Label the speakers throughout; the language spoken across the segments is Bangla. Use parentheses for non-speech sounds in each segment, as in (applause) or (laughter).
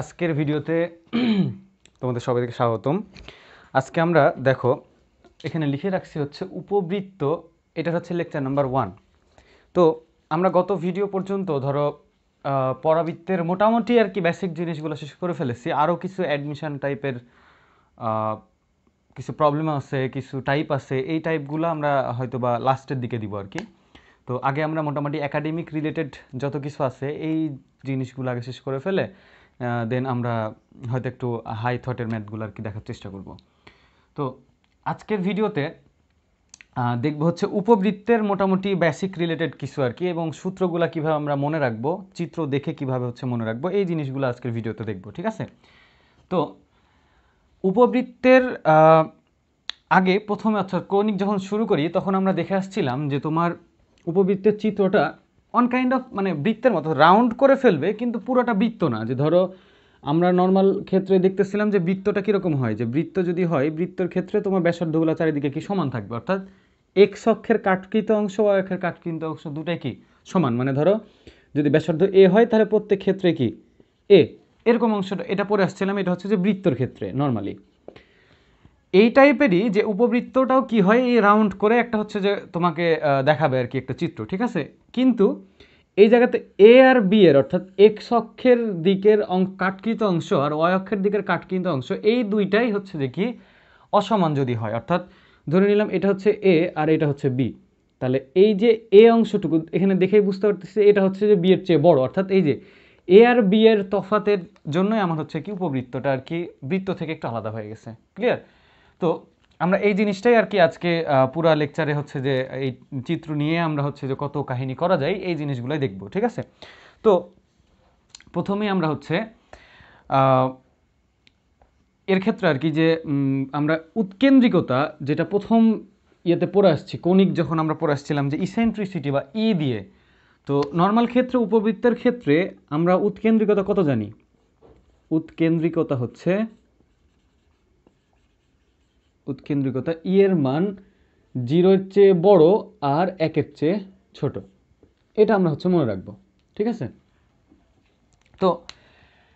Speaker 1: আজকের ভিডিওতে (clears throat) তোমাদের সবাইকে স্বাগতম আজকে আমরা দেখো এখানে লিখে রাখছি হচ্ছে উপবৃত্ত এটা হচ্ছে লেকচার নাম্বার ওয়ান তো আমরা গত ভিডিও পর্যন্ত ধরো পরাবৃত্তের মোটামুটি আর কি বেসিক জিনিসগুলো শেষ করে ফেলেছি আরও কিছু অ্যাডমিশান টাইপের কিছু প্রবলেম আছে কিছু টাইপ আছে এই টাইপগুলো আমরা হয়তো বা লাস্টের দিকে দিব আর কি তো আগে আমরা মোটামুটি একাডেমিক রিলেটেড যত কিছু আছে এই জিনিসগুলো আগে শেষ করে ফেলে দেন আমরা হয়তো একটু হাই থটের ম্যাথগুলো আর কি দেখার চেষ্টা করব তো আজকের ভিডিওতে দেখব হচ্ছে উপবৃত্তের মোটামুটি বেসিক রিলেটেড কিছু আর কি এবং সূত্রগুলো কিভাবে আমরা মনে রাখব চিত্র দেখে কিভাবে হচ্ছে মনে রাখব এই জিনিসগুলো আজকের ভিডিওতে দেখব ঠিক আছে তো উপবৃত্তের আগে প্রথমে অর্থাৎ কৌনিক যখন শুরু করি তখন আমরা দেখে আসছিলাম যে তোমার উপবৃত্তের চিত্রটা অন কাইন্ড অফ মানে বৃত্তের মতো রাউন্ড করে ফেলবে কিন্তু পুরোটা বৃত্ত না যে ধরো আমরা নর্মাল ক্ষেত্রে দেখতেছিলাম যে বৃত্তটা কীরকম হয় যে বৃত্ত যদি হয় বৃত্তর ক্ষেত্রে তোমার ব্যাসার্ধগুলো চারিদিকে কি সমান থাকবে অর্থাৎ এক্স অক্ষের কাটকৃত অংশ ও অক্ষের কাটকৃত অংশ দুটাই কি সমান মানে ধরো যদি ব্যাসার্ধ এ হয় তাহলে প্রত্যেক ক্ষেত্রে কি এ এরকম অংশটা এটা পরে আসছিলাম এটা হচ্ছে যে বৃত্তর ক্ষেত্রে নর্মালি এই টাইপেরই যে উপবৃত্তটাও কি হয় এই রাউন্ড করে একটা হচ্ছে যে তোমাকে দেখাবে আর কি একটা চিত্র ঠিক আছে কিন্তু এই জায়গাতে এ আর বি এর অর্থাৎ এক্স অক্ষের দিকের কাটকৃত অংশ আর ওয়াই অক্ষের দিকের কাটকৃত অংশ এই দুইটাই হচ্ছে যে কি অসমান যদি হয় অর্থাৎ ধরে নিলাম এটা হচ্ছে এ আর এটা হচ্ছে বি তাহলে এই যে এ অংশটুকু এখানে দেখেই বুঝতে পারতেছি এটা হচ্ছে যে বি এর চেয়ে বড় অর্থাৎ এই যে এ আর বি এর তফাতের জন্যই আমার হচ্ছে কি উপবৃত্তটা আর কি বৃত্ত থেকে একটু আলাদা হয়ে গেছে ক্লিয়ার তো আমরা এই জিনিসটাই আর কি আজকে পুরা লেকচারে হচ্ছে যে এই চিত্র নিয়ে আমরা হচ্ছে যে কত কাহিনী করা যায় এই জিনিসগুলোই দেখব ঠিক আছে তো প্রথমে আমরা হচ্ছে এর ক্ষেত্রে আর কি যে আমরা উৎকেন্দ্রিকতা যেটা প্রথম ইয়েতে পড়ে আসছি কণিক যখন আমরা পড়ে আসছিলাম যে ইসেন্ট্রিসিটি বা ই e দিয়ে তো নর্মাল ক্ষেত্রে উপবৃত্তের ক্ষেত্রে আমরা উৎকেন্দ্রিকতা কত জানি উৎকেন্দ্রিকতা হচ্ছে উৎকেন্দ্রিকতা ই e এর মান জিরোর চেয়ে বড় আর একের চেয়ে ছোট এটা আমরা হচ্ছে মনে রাখবো ঠিক আছে তো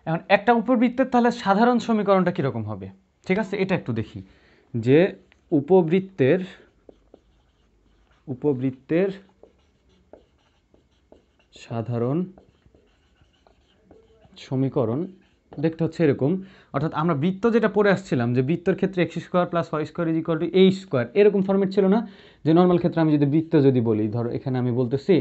Speaker 1: এখন একটা উপবৃত্তের তাহলে সাধারণ সমীকরণটা কীরকম হবে ঠিক আছে এটা একটু দেখি যে উপবৃত্তের উপবৃত্তের সাধারণ সমীকরণ দেখতে হচ্ছে এরকম অর্থাৎ আমরা বৃত্ত যেটা পড়ে আসছিলাম যে বৃত্তর ক্ষেত্রে x square plus y square is equal to এই স্কোয়ার এরকম ফর্মেট ছিল না যে নর্মাল ক্ষেত্রে আমি যদি বৃত্ত যদি বলি ধরো এখানে আমি বলতেছি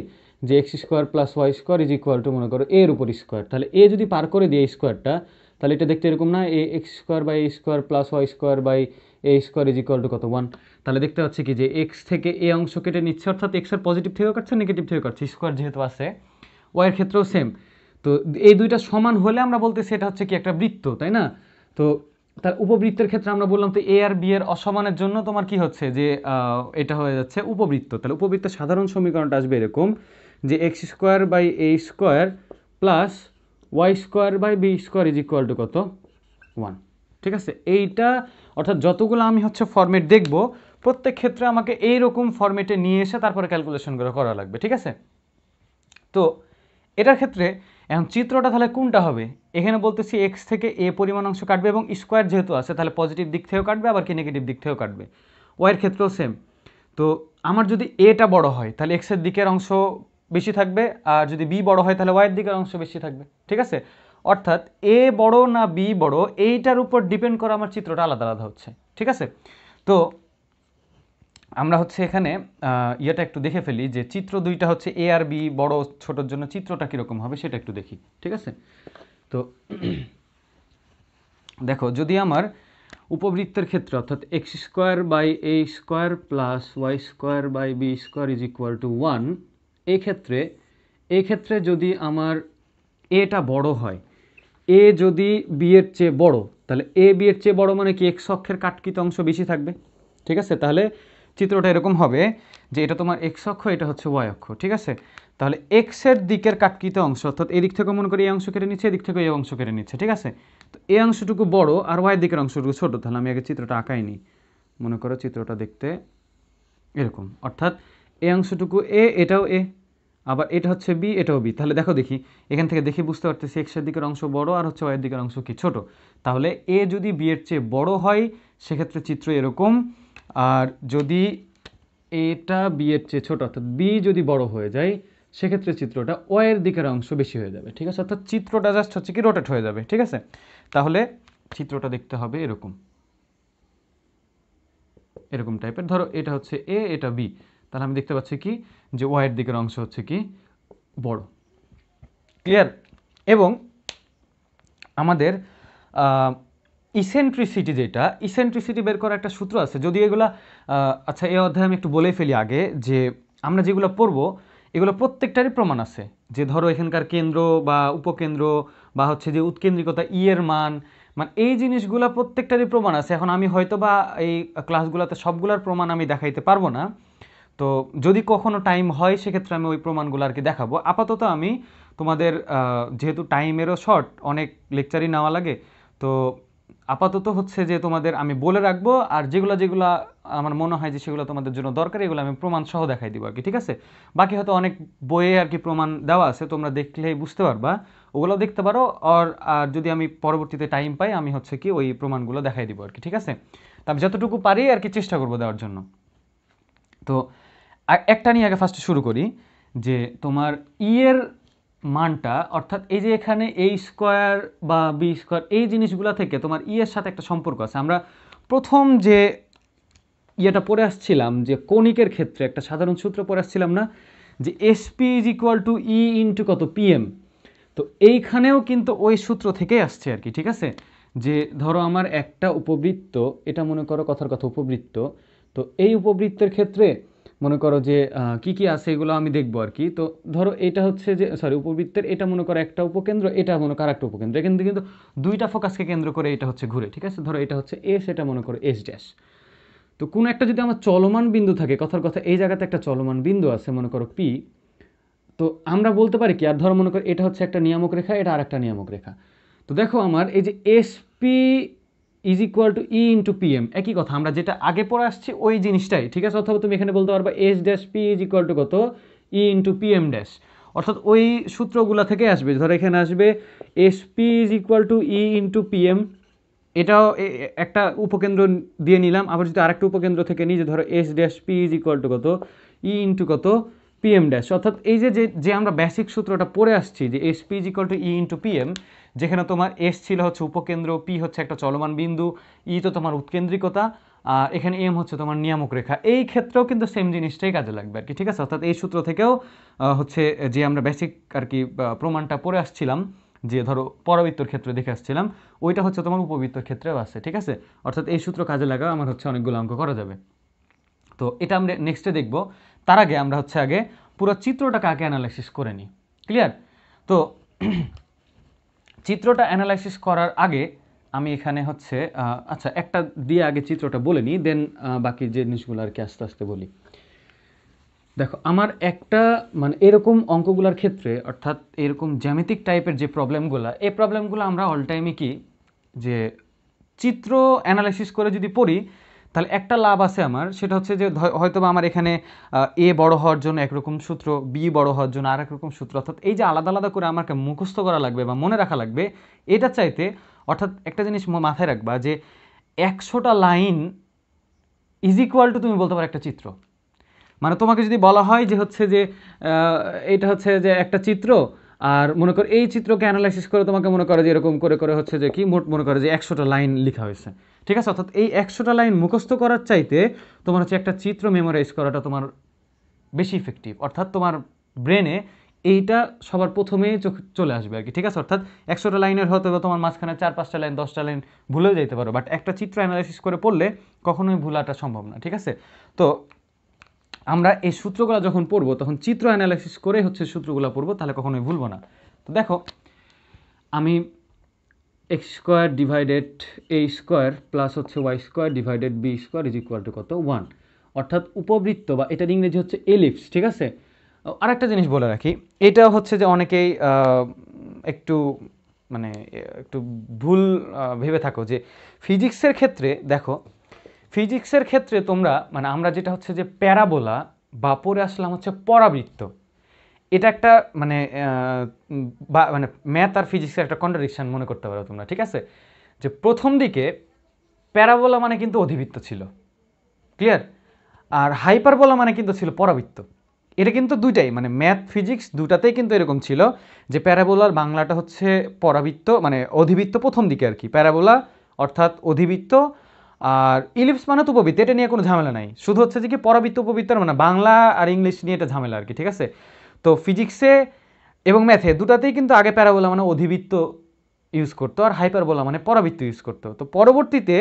Speaker 1: যে x square plus y square is equal to মনে করো এর উপর স্কোয়ার তাহলে এ যদি পার করে দিই এই স্কোয়ারটা তাহলে এটা দেখতে এরকম না এ x square by a square plus y square by a square is equal to কত ওয়ান তাহলে দেখতে পাচ্ছি কি যে এক্স থেকে এ অংশ কেটে নিচ্ছে অর্থাৎ এক্স পজিটিভ থেকে কাটছে নেগেটিভ থেকে কাটছে স্কোয়ার যেহেতু আছে ওয়াইয়ের ক্ষেত্রেও সেম তো এই দুইটা সমান হলে আমরা বলতে সেটা হচ্ছে কি একটা বৃত্ত তাই না তো তার উপবৃত্তের ক্ষেত্রে আমরা বললাম তো এ আর বি এর অসমানের জন্য তোমার কি হচ্ছে যে এটা হয়ে যাচ্ছে উপবৃত্ত তাহলে উপবৃত্তের সাধারণ সমীকরণটা আসবে এরকম যে x square by a square plus y square by b square is equal to কত ওয়ান ঠিক আছে এইটা অর্থাৎ যতগুলো আমি হচ্ছে ফর্মেট দেখব প্রত্যেক ক্ষেত্রে আমাকে এই রকম ফর্মেটে নিয়ে এসে তারপরে ক্যালকুলেশনগুলো করা লাগবে ঠিক আছে তো এটার ক্ষেত্রে এখন চিত্রটা তাহলে কোনটা হবে এখানে বলতেছি এক্স থেকে এ পরিমাণ অংশ কাটবে এবং স্কোয়ার যেহেতু আছে তাহলে পজিটিভ দিক থেকেও কাটবে আবার কি নেগেটিভ দিক থেকেও কাটবে ওয়াইয়ের ক্ষেত্রেও সেম তো আমার যদি এটা বড় হয় তাহলে এক্সের দিকের অংশ বেশি থাকবে আর যদি বি বড় হয় তাহলে ওয়াইয়ের দিকের অংশ বেশি থাকবে ঠিক আছে অর্থাৎ এ বড় না বি বড় এইটার উপর ডিপেন্ড করা আমার চিত্রটা আলাদা আলাদা হচ্ছে ঠিক আছে তো আমরা হচ্ছে এখানে ইয়েটা একটু দেখে ফেলি যে চিত্র দুইটা হচ্ছে এ আর বি বড় ছোটোর জন্য চিত্রটা কীরকম হবে সেটা একটু দেখি ঠিক আছে তো (clears throat) দেখো যদি আমার উপবৃত্তের ক্ষেত্রে অর্থাৎ x square by a square plus y square by b square is equal to one এক্ষেত্রে এক্ষেত্রে যদি আমার এটা বড় হয় এ যদি বি এর চেয়ে বড় তাহলে এ বি এর চেয়ে বড় মানে কি এক্স অক্ষের কাটকিত অংশ বেশি থাকবে ঠিক আছে তাহলে চিত্রটা এরকম হবে যে এটা তোমার এক্স অক্ষ এটা হচ্ছে ওয়াই অক্ষ ঠিক আছে তাহলে এক্সের দিকের কাটকিত অংশ অর্থাৎ এদিক থেকে মনে করি এই অংশ কেটে নিচ্ছে এদিক থেকে এই অংশ কেটে নিচ্ছে ঠিক আছে তো এই অংশটুকু বড় আর ওয়াই দিকের অংশটুকু ছোট তাহলে আমি আগে চিত্রটা আঁকাই নিই মনে করো চিত্রটা দেখতে এরকম অর্থাৎ এই অংশটুকু এ এটাও এ আবার এটা হচ্ছে বি এটাও বি তাহলে দেখো দেখি এখান থেকে দেখি বুঝতে পারতেছি এক্সের দিকের অংশ বড় আর হচ্ছে ওয়াই দিকের অংশ কি ছোট তাহলে এ যদি বি এর চেয়ে বড় হয় সেক্ষেত্রে চিত্র এরকম আর যদি এটা বি এর চেয়ে ছোট অর্থাৎ বি যদি বড় হয়ে যায় সেক্ষেত্রে চিত্রটা ও এর দিকের অংশ বেশি হয়ে যাবে ঠিক আছে অর্থাৎ চিত্রটা জাস্ট হচ্ছে কি রোটেট হয়ে যাবে ঠিক আছে তাহলে চিত্রটা দেখতে হবে এরকম এরকম টাইপের ধরো এটা হচ্ছে এ এটা বি তাহলে আমি দেখতে পাচ্ছি কি যে ও এর দিকের অংশ হচ্ছে কি বড় ক্লিয়ার এবং আমাদের ইসেন্ট্রিসিটি যেটা ইসেন্ট্রিসিটি বের করার একটা সূত্র আছে যদি এগুলা আচ্ছা এই অধ্যায়ে আমি একটু বলে ফেলি আগে যে আমরা যেগুলো পড়ব এগুলো প্রত্যেকটারই প্রমাণ আছে যে ধরো এখানকার কেন্দ্র বা উপকেন্দ্র বা হচ্ছে যে উৎকেন্দ্রিকতা ইয়ের e মান মানে এই জিনিসগুলো প্রত্যেকটারই প্রমাণ আছে এখন আমি হয়তো বা এই ক্লাসগুলোতে সবগুলোর প্রমাণ আমি দেখাইতে পারবো না তো যদি কখনো টাইম হয় সেক্ষেত্রে আমি ওই প্রমাণগুলো আর কি দেখাবো আপাতত আমি তোমাদের যেহেতু টাইমেরও শর্ট অনেক লেকচারই নেওয়া লাগে তো আপাতত হচ্ছে যে তোমাদের আমি বলে রাখবো আর যেগুলো যেগুলো আমার মনে হয় যে সেগুলো তোমাদের জন্য দরকার এগুলো আমি প্রমাণ সহ দেখাই দিব আর কি ঠিক আছে বাকি হয়তো অনেক বইয়ে আর কি প্রমাণ দেওয়া আছে তোমরা দেখলেই বুঝতে পারবা ওগুলো দেখতে পারো আর আর যদি আমি পরবর্তীতে টাইম পাই আমি হচ্ছে কি ওই প্রমাণগুলো দেখাই দিব আর কি ঠিক আছে তো আমি যতটুকু পারি আর কি চেষ্টা করবো দেওয়ার জন্য তো একটা নিয়ে আগে ফার্স্টে শুরু করি যে তোমার ইয়ের e মানটা অর্থাৎ এই যে এখানে এই স্কোয়ার বা বি স্কোয়ার এই জিনিসগুলা থেকে তোমার ই e এর সাথে একটা সম্পর্ক আছে আমরা প্রথম যে ইয়েটা পড়ে আসছিলাম যে কণিকের ক্ষেত্রে একটা সাধারণ সূত্র পড়ে আসছিলাম না যে SP is equal to e into কত পি এম তো এইখানেও কিন্তু ওই সূত্র থেকেই আসছে আর কি ঠিক আছে যে ধরো আমার একটা উপবৃত্ত এটা মনে করো কথার কথা উপবৃত্ত তো এই উপবৃত্তের ক্ষেত্রে মনে করো যে কি কি আছে এগুলো আমি দেখবো আর কি তো ধরো এটা হচ্ছে যে সরি উপবৃত্তের এটা মনে করো একটা উপকেন্দ্র এটা মনে করো একটা উপকেন্দ্র কিন্তু কিন্তু দুইটা ফোকাসকে কেন্দ্র করে এটা হচ্ছে ঘুরে ঠিক আছে ধরো এটা হচ্ছে এস এটা মনে করো এস ড্যাশ তো কোনো একটা যদি আমার চলমান বিন্দু থাকে কথার কথা এই জায়গাতে একটা চলমান বিন্দু আছে মনে করো পি তো আমরা বলতে পারি কি আর ধরো মনে করো এটা হচ্ছে একটা নিয়ামক রেখা এটা আর একটা নিয়ামক রেখা তো দেখো আমার এই যে S P is equal to e into M একই কথা আমরা যেটা আগে পড়ে আসছি ওই জিনিসটাই ঠিক আছে অথবা তুমি এখানে বলতে পারবা S dash P is equal to কত ই ইন্টু এম ড্যাশ অর্থাৎ ওই সূত্রগুলো থেকে আসবে ধরো এখানে আসবে S P is equal to e into M এটাও একটা উপকেন্দ্র দিয়ে নিলাম আবার যদি আরেকটা উপকেন্দ্র থেকে নিই যে ধরো S dash P is equal to কত ই e ইন্টু কত পিএম ড্যাশ অর্থাৎ এই যে যে আমরা বেসিক সূত্রটা পড়ে আসছি যে S P is equal to e into PM যেখানে তোমার এস ছিল হচ্ছে উপকেন্দ্র পি হচ্ছে একটা চলমান বিন্দু ই e তো তোমার উৎকেন্দ্রিকতা আর এখানে এম হচ্ছে তোমার নিয়ামক রেখা এই ক্ষেত্রেও কিন্তু সেম জিনিসটাই কাজে লাগবে আর কি ঠিক আছে অর্থাৎ এই সূত্র থেকেও হচ্ছে যে আমরা বেসিক আর কি প্রমাণটা পড়ে আসছিলাম যে ধরো পরাবৃত্তর ক্ষেত্রে দেখে আসছিলাম ওইটা হচ্ছে তোমার উপবৃত্তর ক্ষেত্রেও আছে ঠিক আছে অর্থাৎ এই সূত্র কাজে লাগা আমার হচ্ছে অনেকগুলো অঙ্ক করা যাবে তো এটা আমরা নেক্সটে দেখবো তার আগে আমরা হচ্ছে আগে পুরো চিত্রটাকে আগে অ্যানালাইসিস করে নিই ক্লিয়ার তো (clears throat) চিত্রটা অ্যানালাইসিস করার আগে আমি এখানে হচ্ছে আচ্ছা একটা দিয়ে আগে চিত্রটা বলে নিই দেন বাকি যে জিনিসগুলো আর কি আস্তে আস্তে বলি দেখো আমার একটা মানে এরকম অঙ্কগুলোর ক্ষেত্রে অর্থাৎ এরকম জ্যামিতিক টাইপের যে প্রবলেমগুলো এই প্রবলেমগুলো আমরা অল টাইমে কি যে চিত্র অ্যানালাইসিস করে যদি পড়ি তাহলে একটা লাভ আছে আমার সেটা হচ্ছে যে হয়তো বা আমার এখানে এ বড় হওয়ার জন্য একরকম সূত্র বি বড় হওয়ার জন্য আর একরকম সূত্র অর্থাৎ এই যে আলাদা আলাদা করে আমাকে মুখস্থ করা লাগবে বা মনে রাখা লাগবে এটা চাইতে অর্থাৎ একটা জিনিস মাথায় রাখবা যে একশোটা লাইন ইজ ইকুয়াল টু তুমি বলতে পারো একটা চিত্র মানে তোমাকে যদি বলা হয় যে হচ্ছে যে এটা হচ্ছে যে একটা চিত্র আর মনে করো এই চিত্রকে অ্যানালাইসিস করে তোমাকে মনে করো যে এরকম করে করে হচ্ছে যে কি মোট মনে করো যে একশোটা লাইন লিখা হয়েছে ঠিক আছে অর্থাৎ এই একশোটা লাইন মুখস্থ করার চাইতে তোমার হচ্ছে একটা চিত্র মেমোরাইজ করাটা তোমার বেশি ইফেক্টিভ অর্থাৎ তোমার ব্রেনে এইটা সবার চোখ চলে আসবে আর কি ঠিক আছে অর্থাৎ একশোটা লাইনের হয়তো তোমার মাঝখানে চার পাঁচটা লাইন দশটা লাইন ভুলেও যেতে পারো বাট একটা চিত্র অ্যানালাইসিস করে পড়লে কখনোই ভুলাটা সম্ভব না ঠিক আছে তো আমরা এই সূত্রগুলো যখন পড়বো তখন চিত্র অ্যানালাইসিস করে হচ্ছে সূত্রগুলো পড়বো তাহলে কখনোই ভুলবো না তো দেখো আমি x square divided a square plus হচ্ছে y square divided b square is equal to কত ওয়ান অর্থাৎ উপবৃত্ত বা এটার ইংরেজি হচ্ছে এলিপস ঠিক আছে আর একটা জিনিস বলে রাখি এটা হচ্ছে যে অনেকেই একটু মানে একটু ভুল ভেবে থাকো যে ফিজিক্সের ক্ষেত্রে দেখো ফিজিক্সের ক্ষেত্রে তোমরা মানে আমরা যেটা হচ্ছে যে প্যারাবোলা বা পরে আসলাম হচ্ছে পরাবৃত্ত এটা একটা মানে বা মানে ম্যাথ আর ফিজিক্সের একটা কন্ট্রাডিকশান মনে করতে পারো তোমরা ঠিক আছে যে প্রথম দিকে প্যারাবোলা মানে কিন্তু অধিবৃত্ত ছিল ক্লিয়ার আর হাইপারবোলা মানে কিন্তু ছিল পরাবৃত্ত এটা কিন্তু দুইটাই মানে ম্যাথ ফিজিক্স দুটাতেই কিন্তু এরকম ছিল যে প্যারাবোলার বাংলাটা হচ্ছে পরাবৃত্ত মানে অধিবৃত্ত প্রথম দিকে আর কি প্যারাবোলা অর্থাৎ অধিবৃত্ত আর ইলিপস মানে তো উপবৃত্ত এটা নিয়ে কোনো ঝামেলা নাই শুধু হচ্ছে যে কি পরাবৃত্ত উপবৃত্তর মানে, মানে বাংলা আর ইংলিশ নিয়ে এটা ঝামেলা আর কি ঠিক আছে তো ফিজিক্সে এবং ম্যাথে দুটাতেই কিন্তু আগে প্যারাবোলা মানে অধিবৃত্ত ইউজ করতো আর হাইপারবোলা মানে পরাবৃত্ত ইউজ করতো তো পরবর্তীতে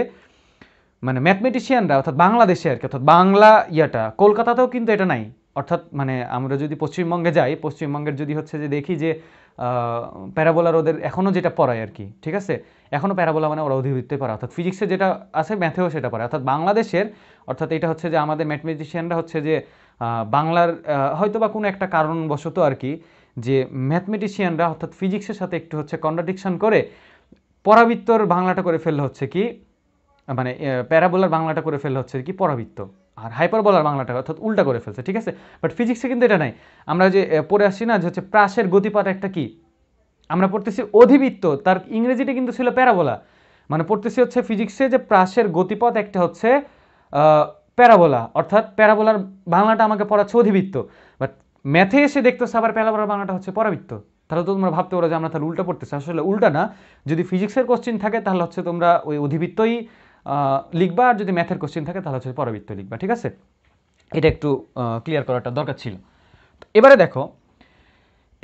Speaker 1: মানে ম্যাথমেটিশিয়ানরা অর্থাৎ বাংলাদেশে আর কি অর্থাৎ বাংলা ইয়াটা কলকাতাতেও কিন্তু এটা নাই অর্থাৎ মানে আমরা যদি পশ্চিমবঙ্গে যাই পশ্চিমবঙ্গের যদি হচ্ছে যে দেখি যে প্যারাবোলার ওদের এখনও যেটা পড়ায় আর কি ঠিক আছে এখনও প্যারাবোলা মানে ওরা অধিবৃত্তে পড়ে অর্থাৎ ফিজিক্সে যেটা আছে ম্যাথেও সেটা পড়ে অর্থাৎ বাংলাদেশের অর্থাৎ এটা হচ্ছে যে আমাদের ম্যাথমেটিশিয়ানরা হচ্ছে যে বাংলার হয়তো বা কোনো একটা কারণবশত আর কি যে ম্যাথমেটিশিয়ানরা অর্থাৎ ফিজিক্সের সাথে একটু হচ্ছে কন্ট্রাডিকশন করে পরাবৃত্তর বাংলাটা করে ফেললে হচ্ছে কি মানে প্যারাবোলার বাংলাটা করে ফেললে হচ্ছে কি পরাবৃত্ত আর হাইপারবোলার বাংলাটা অর্থাৎ উল্টা করে ফেলছে ঠিক আছে বাট ফিজিক্সে কিন্তু এটা নাই আমরা যে পড়ে আসছি না যে হচ্ছে প্রাসের গতিপাত একটা কি আমরা পড়তেছি অধিবৃত্ত তার ইংরেজিটা কিন্তু ছিল প্যারাবোলা মানে পড়তেছি হচ্ছে ফিজিক্সে যে প্রাসের গতিপথ একটা হচ্ছে প্যারাবোলা অর্থাৎ প্যারাবোলার বাংলাটা আমাকে পড়াচ্ছে অধিবৃত্ত বাট ম্যাথে এসে দেখতেছে আবার প্যারাবোলার বাংলাটা হচ্ছে পরাবৃত্ত তাহলে তো তোমরা ভাবতে পারো যে আমরা তাহলে উল্টা পড়তেছি আসলে উল্টা না যদি ফিজিক্সের কোশ্চেন থাকে তাহলে হচ্ছে তোমরা ওই অধিবৃত্তই লিখবা আর যদি ম্যাথের কোশ্চেন থাকে তাহলে হচ্ছে পরবৃত্ত লিখবা ঠিক আছে এটা একটু ক্লিয়ার করাটা দরকার ছিল এবারে দেখো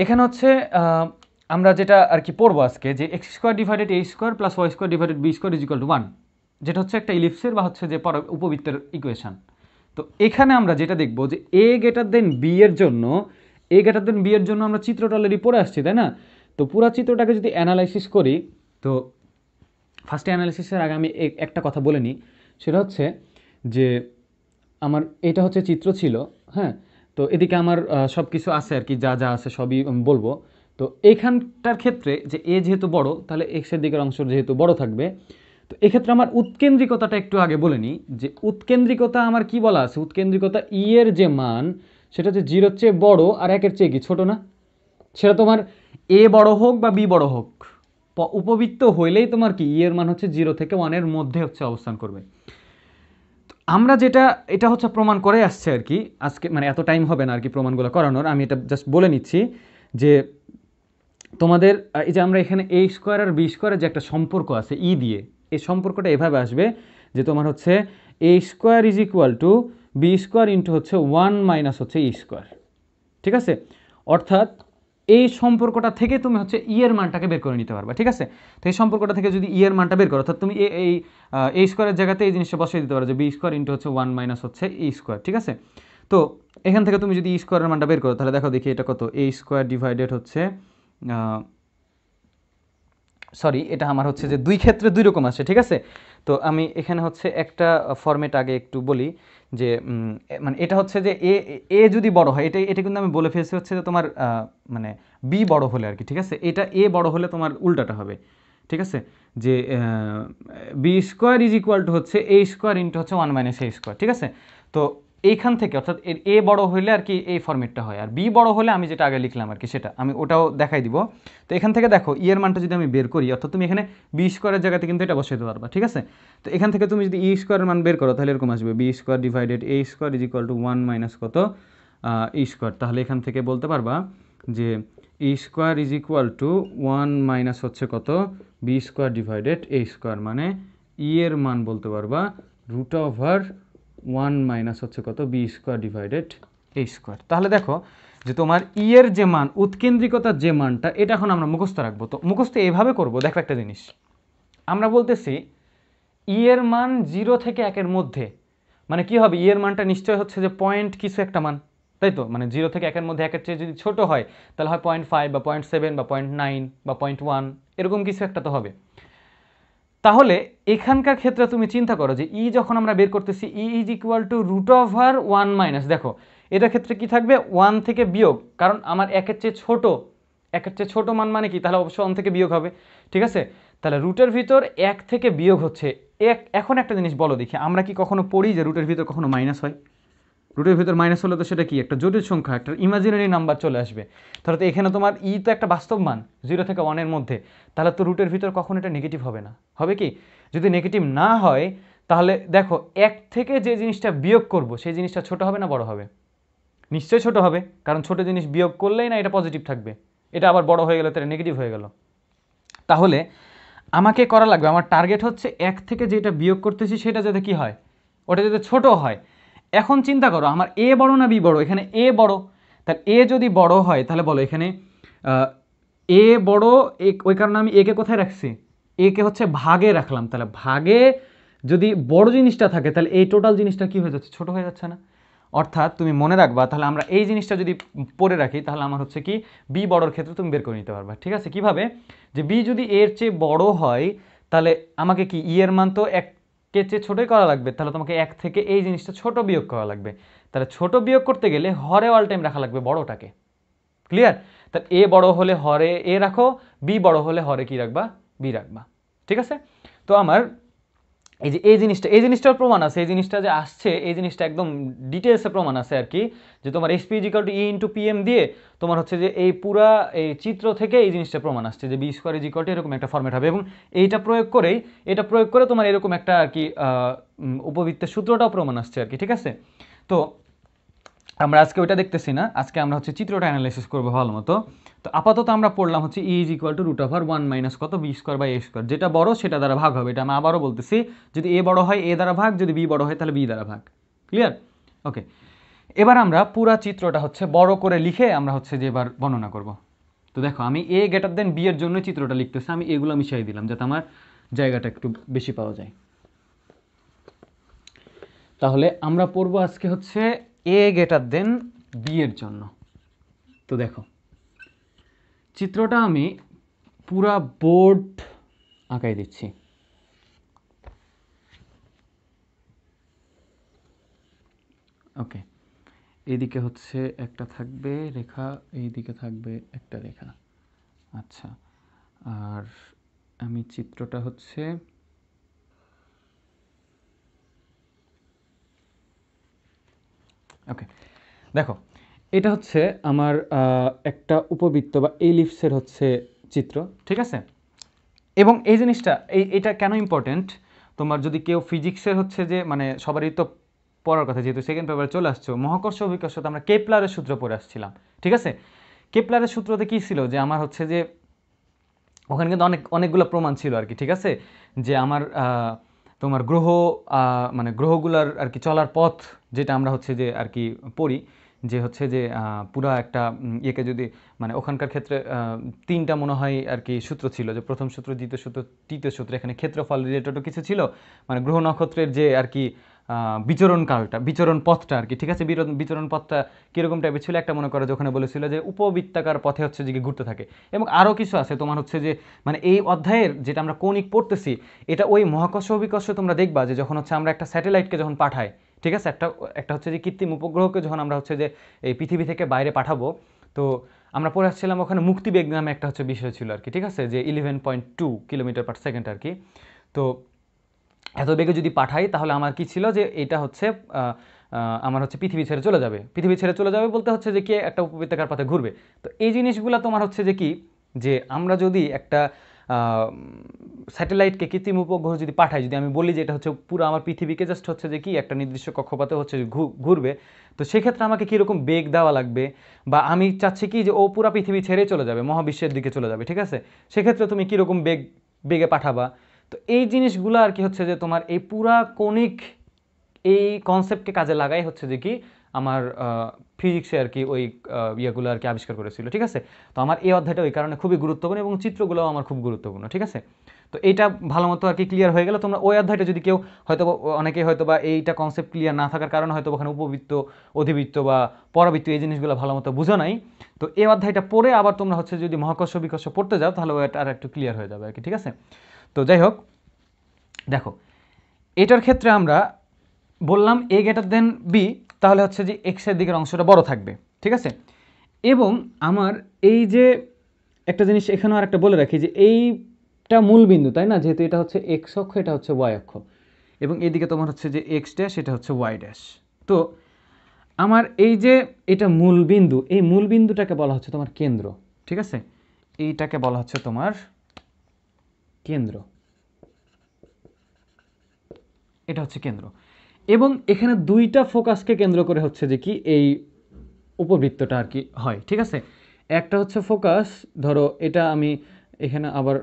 Speaker 1: এখানে হচ্ছে আমরা যেটা আর কি পড়বো আজকে যে x square divided a square plus y square divided b square is equal to one যেটা হচ্ছে একটা ইলিপসের বা হচ্ছে যে পর উপবৃত্তের ইকুয়েশান তো এখানে আমরা যেটা দেখব যে এ গেটার দেন বি এর জন্য এ গেটার দেন বি এর জন্য আমরা চিত্রটা অলরেডি পড়ে আসছি তাই না তো পুরা চিত্রটাকে যদি অ্যানালাইসিস করি তো ফার্স্ট অ্যানালিসিসের আগে আমি একটা কথা বলে নিই সেটা হচ্ছে যে আমার এটা হচ্ছে চিত্র ছিল হ্যাঁ তো এদিকে আমার সব কিছু আছে আর কি যা যা আছে সবই বলবো তো এইখানটার ক্ষেত্রে যে এ যেহেতু বড় তাহলে এক্সের দিকের অংশ যেহেতু বড় থাকবে তো এক্ষেত্রে আমার উৎকেন্দ্রিকতাটা একটু আগে বলে নিই যে উৎকেন্দ্রিকতা আমার কি বলা আছে উৎকেন্দ্রিকতা ই e এর যে মান সেটা হচ্ছে জিরোর চেয়ে বড় আর একের চেয়ে কি ছোটো না সেটা তোমার এ বড় হোক বা বি বড় হোক উপবৃত্ত হইলেই তোমার কি ইয়ের e মান হচ্ছে জিরো থেকে ওয়ানের মধ্যে হচ্ছে অবস্থান করবে আমরা যেটা এটা হচ্ছে প্রমাণ করে আসছে আর কি আজকে মানে এত টাইম হবে না আর কি প্রমাণগুলো করানোর আমি এটা জাস্ট বলে নিচ্ছি যে তোমাদের এই যে আমরা এখানে এ স্কোয়ার আর বি স্কোয়ারের যে একটা সম্পর্ক আছে ই e দিয়ে এই সম্পর্কটা এভাবে আসবে যে তোমার হচ্ছে a square is equal to b square into হচ্ছে ওয়ান মাইনাস হচ্ছে ই e স্কোয়ার ঠিক আছে অর্থাৎ এই সম্পর্কটা থেকে তুমি হচ্ছে ইয়ের মানটাকে বের করে নিতে পারবে ঠিক আছে তো এই সম্পর্কটা থেকে যদি ইয়ের মানটা বের করো অর্থাৎ তুমি এই এই স্কোয়ারের জায়গাতে এই জিনিসটা বসিয়ে দিতে পারো যে বি স্কোয়ার ইন্টু হচ্ছে ওয়ান মাইনাস হচ্ছে এই e স্কোয়ার ঠিক আছে তো এখান থেকে তুমি যদি ই e স্কোয়ারের মানটা বের করো তাহলে দেখো দেখি এটা কত এই স্কোয়ার ডিভাইডেড হচ্ছে সরি এটা আমার হচ্ছে যে দুই ক্ষেত্রে দুই রকম আছে ঠিক আছে তো আমি এখানে হচ্ছে একটা ফর্মেট আগে একটু বলি যে মানে এটা হচ্ছে যে এ এ যদি বড় হয় এটা এটা কিন্তু আমি বলে ফেলছি হচ্ছে যে তোমার মানে বি বড় হলে আর কি ঠিক আছে এটা এ বড় হলে তোমার উল্টাটা হবে ঠিক আছে যে b square is equal to হচ্ছে এ স্কোয়ার ইন্টু হচ্ছে ওয়ান মাইনাস এ স্কোয়ার ঠিক আছে তো এইখান থেকে অর্থাৎ এর এ বড় হইলে আর কি এই ফর্মেটটা হয় আর বি বড় হলে আমি যেটা আগে লিখলাম আর কি সেটা আমি ওটাও দেখাই দিব তো এখান থেকে দেখো ই e এর মানটা যদি আমি বের করি অর্থাৎ তুমি এখানে বি স্কোয়ারের জায়গাতে কিন্তু এটা বসাইতে পারবা ঠিক আছে তো এখান থেকে তুমি যদি ই e স্কোয়ারের মান বের করো তাহলে এরকম আসবে b square divided a square is equal to one minus কত ই স্কোয়ার e তাহলে এখান থেকে বলতে পারবা যে e square is equal to one minus হচ্ছে কত b square divided a square মানে ই এর মান বলতে পারবা রুট ওভার ওয়ান মাইনাস হচ্ছে কত b square divided a square তাহলে দেখো যে তোমার ইয়ের e যে মান উৎকেন্দ্রিকতার যে মানটা এটা এখন আমরা মুখস্থ রাখবো তো মুখস্থ এভাবে করব দেখো একটা জিনিস আমরা বলতেছি ইয়ের e মান জিরো থেকে একের মধ্যে মানে কি হবে ইয়ের e মানটা নিশ্চয় হচ্ছে যে পয়েন্ট কিছু একটা মান তাই তো মানে জিরো থেকে একের মধ্যে একের চেয়ে যদি ছোট হয় তাহলে হয় পয়েন্ট ফাইভ বা পয়েন্ট সেভেন বা পয়েন্ট নাইন বা পয়েন্ট ওয়ান এরকম কিছু একটা তো হবে তাহলে এখানকার ক্ষেত্রে তুমি চিন্তা করো যে ই e যখন আমরা বের করতেছি e is equal to root over one minus দেখো এটার ক্ষেত্রে কি থাকবে ওয়ান থেকে বিয়োগ কারণ আমার একের চেয়ে ছোটো একের চেয়ে ছোটো মান মানে কি তাহলে অবশ্যই ওয়ান থেকে বিয়োগ হবে ঠিক আছে তাহলে রুটের ভিতর এক থেকে বিয়োগ হচ্ছে এক এখন একটা জিনিস বলো দেখি আমরা কি কখনো পড়ি যে রুটের ভিতর কখনো মাইনাস হয় রুটের ভিতর মাইনাস হলে তো সেটা কি একটা জটিল সংখ্যা একটা ইমাজিনারি নাম্বার চলে আসবে ধরো তো এখানে তোমার ই e তো একটা বাস্তব মান জিরো থেকে ওয়ানের মধ্যে তাহলে তো রুটের ভিতর কখনো এটা নেগেটিভ হবে না হবে কি যদি নেগেটিভ না হয় তাহলে দেখো এক থেকে যে জিনিসটা বিয়োগ করব সেই জিনিসটা ছোট হবে না বড় হবে নিশ্চয়ই ছোট হবে কারণ ছোট জিনিস বিয়োগ করলেই না এটা পজিটিভ থাকবে এটা আবার বড় হয়ে গেলে তাহলে নেগেটিভ হয়ে গেল তাহলে আমাকে করা লাগবে আমার টার্গেট হচ্ছে এক থেকে যেটা বিয়োগ করতেছি সেটা যাতে কি হয় ওটা যাতে ছোট হয় এখন চিন্তা করো আমার এ বড় না বি বড় এখানে এ বড় তাহলে এ যদি বড় হয় তাহলে বলো এখানে এ বড় এ ওই কারণে আমি একে কোথায় রাখছি একে হচ্ছে ভাগে রাখলাম তাহলে ভাগে যদি বড় জিনিসটা থাকে তাহলে এই টোটাল জিনিসটা কি হয়ে যাচ্ছে ছোট হয়ে যাচ্ছে না অর্থাৎ তুমি মনে রাখবা তাহলে আমরা এই জিনিসটা যদি পরে রাখি তাহলে আমার হচ্ছে কি বি বড়র ক্ষেত্রে তুমি বের করে নিতে পারবা ঠিক আছে কিভাবে যে বি যদি এর চেয়ে বড় হয় তাহলে আমাকে কি ইয়ের e মান তো এক কে চেয়ে ছোটোই করা লাগবে তাহলে তোমাকে এক থেকে এই জিনিসটা ছোট বিয়োগ করা লাগবে তাহলে ছোট বিয়োগ করতে গেলে হরে অল টাইম রাখা লাগবে বড়টাকে ক্লিয়ার তা এ বড় হলে হরে এ রাখো বি বড় হলে হরে কি রাখবা বি রাখবা ঠিক আছে তো আমার এই যে এই জিনিসটা এই জিনিসটার প্রমাণ আছে এই জিনিসটা যে আসছে এই জিনিসটা একদম ডিটেলসে প্রমাণ আছে আর কি যে তোমার P is equal to e into M দিয়ে তোমার হচ্ছে যে এই পুরা এই চিত্র থেকে এই জিনিসটা প্রমাণ আসছে যে বি স্কোয়ার ইজিকাল টু এরকম একটা ফর্মেট হবে এবং এইটা প্রয়োগ করেই এটা প্রয়োগ করে তোমার এরকম একটা আর কি উপবৃত্তের সূত্রটাও প্রমাণ আসছে আর কি ঠিক আছে তো আমরা আজকে ওইটা দেখতেছি না আজকে আমরা হচ্ছে চিত্রটা অ্যানালাইসিস করবো ভালো মতো তো আপাতত আমরা পড়লাম হচ্ছে e is equal to root over one minus কত b square by a square যেটা বড় সেটা দ্বারা ভাগ হবে এটা আমি আবারও বলতেছি যদি এ বড় হয় এ দ্বারা ভাগ যদি বি বড় হয় তাহলে বি দ্বারা ভাগ ক্লিয়ার ওকে এবার আমরা পুরা চিত্রটা হচ্ছে বড় করে লিখে আমরা হচ্ছে যে এবার বর্ণনা করব তো দেখো আমি এ গেটার দেন বি এর জন্য চিত্রটা লিখতেছি আমি এগুলো মিশাই দিলাম যাতে আমার জায়গাটা একটু বেশি পাওয়া যায় তাহলে আমরা পড়বো আজকে হচ্ছে এ গেটার দেন বি এর জন্য তো দেখো চিত্রটা আমি পুরা বোর্ড আঁকাই দিচ্ছি ওকে এইদিকে হচ্ছে একটা থাকবে রেখা এইদিকে থাকবে একটা রেখা আচ্ছা আর আমি চিত্রটা হচ্ছে ওকে দেখো এটা হচ্ছে আমার একটা উপবৃত্ত বা এই লিপসের হচ্ছে চিত্র ঠিক আছে এবং এই জিনিসটা এই এটা কেন ইম্পর্টেন্ট তোমার যদি কেউ ফিজিক্সের হচ্ছে যে মানে সবারই তো পড়ার কথা যেহেতু সেকেন্ড পেপারে চলে আসছো মহাকর্ষ অভিকর্ষ তো আমরা কেপলারের সূত্র পড়ে আসছিলাম ঠিক আছে কেপলারের সূত্রতে কী ছিল যে আমার হচ্ছে যে ওখানে কিন্তু অনেক অনেকগুলো প্রমাণ ছিল আর কি ঠিক আছে যে আমার তোমার গ্রহ মানে গ্রহগুলার আর কি চলার পথ যেটা আমরা হচ্ছে যে আর কি পড়ি যে হচ্ছে যে পুরা একটা ইয়েকে যদি মানে ওখানকার ক্ষেত্রে তিনটা মনে হয় আর কি সূত্র ছিল যে প্রথম সূত্র দ্বিতীয় সূত্র তৃতীয় সূত্র এখানে ক্ষেত্রফল রিলেটেডও কিছু ছিল মানে গ্রহ নক্ষত্রের যে আর কি বিচরণ কালটা বিচরণ পথটা আর কি ঠিক আছে বিচরণ পথটা কীরকম টাইপের ছিল একটা মনে করো ওখানে বলেছিল যে উপবৃত্তাকার পথে হচ্ছে যে ঘুরতে থাকে এবং আরও কিছু আছে তোমার হচ্ছে যে মানে এই অধ্যায়ের যেটা আমরা কৌণিক পড়তেছি এটা ওই মহাকর্ষ অভিকর্ষ তোমরা দেখবা যে যখন হচ্ছে আমরা একটা স্যাটেলাইটকে যখন পাঠাই ঠিক আছে একটা একটা হচ্ছে যে কৃত্রিম উপগ্রহকে যখন আমরা হচ্ছে যে এই পৃথিবী থেকে বাইরে পাঠাবো তো আমরা পড়ে আসছিলাম ওখানে মুক্তিবেগ নামে একটা হচ্ছে বিষয় ছিল আর কি ঠিক আছে যে eleven point two kilometre per second আর কি তো এত বেগে যদি পাঠাই তাহলে আমার কি ছিল যে এটা হচ্ছে আমার হচ্ছে পৃথিবী ছেড়ে চলে যাবে পৃথিবী ছেড়ে চলে যাবে বলতে হচ্ছে যে কে একটা উপত্যকার পথে ঘুরবে তো এই জিনিসগুলো তোমার হচ্ছে যে কি যে আমরা যদি একটা স্যাটেলাইটকে কৃত্রিম উপগ্রহ যদি পাঠাই যদি আমি বলি যে এটা হচ্ছে পুরো আমার পৃথিবীকে জাস্ট হচ্ছে যে কি একটা নির্দিষ্ট কক্ষপথে হচ্ছে ঘুরবে তো সেক্ষেত্রে আমাকে কীরকম বেগ দেওয়া লাগবে বা আমি চাচ্ছি কি যে ও পুরো পৃথিবী ছেড়ে চলে যাবে মহাবিশ্বের দিকে চলে যাবে ঠিক আছে সেক্ষেত্রে তুমি কীরকম বেগ বেগে পাঠাবা তো এই জিনিসগুলো আর কি হচ্ছে যে তোমার এই পুরা কণিক এই কনসেপ্টকে কাজে লাগাই হচ্ছে যে কি আমার ফিজিক্সে আর কি ওই ইয়েগুলো আর কি আবিষ্কার করেছিল ঠিক আছে তো আমার এই অধ্যায়টা ওই কারণে খুবই গুরুত্বপূর্ণ এবং চিত্রগুলোও আমার খুব গুরুত্বপূর্ণ ঠিক আছে তো এইটা ভালো মতো আর কি ক্লিয়ার হয়ে গেলে তোমরা ওই অধ্যায়টা যদি কেউ হয়তো অনেকে হয়তো বা এইটা কনসেপ্ট ক্লিয়ার না থাকার কারণে হয়তো ওখানে উপবৃত্ত অধিবৃত্ত বা পরাবৃত্ত এই জিনিসগুলো ভালো মতো বুঝো নাই তো এই অধ্যায়টা পড়ে আবার তোমরা হচ্ছে যদি মহাকর্ষ বিকর্ষ পড়তে যাও তাহলে ওটা আর একটু ক্লিয়ার হয়ে যাবে আর কি ঠিক আছে তো যাই হোক দেখো এটার ক্ষেত্রে আমরা বললাম এ গেটার দেন বি তাহলে হচ্ছে যে এক্সের দিকের অংশটা বড় থাকবে ঠিক আছে এবং আমার এই যে একটা জিনিস এখানে আর একটা বলে রাখি যে এইটা মূল বিন্দু তাই না যেহেতু এটা হচ্ছে এক্স অক্ষ এটা হচ্ছে ওয়াই অক্ষ এবং এদিকে তোমার হচ্ছে যে এক্স ড্যাশ এটা হচ্ছে ওয়াই ড্যাশ তো আমার এই যে এটা মূল বিন্দু এই মূল বিন্দুটাকে বলা হচ্ছে তোমার কেন্দ্র ঠিক আছে এইটাকে বলা হচ্ছে তোমার কেন্দ্র এটা হচ্ছে কেন্দ্র এবং এখানে দুইটা ফোকাসকে কেন্দ্র করে হচ্ছে যে কি এই উপবৃত্তটা আর কি হয় ঠিক আছে একটা হচ্ছে ফোকাস ধরো এটা আমি এখানে আবার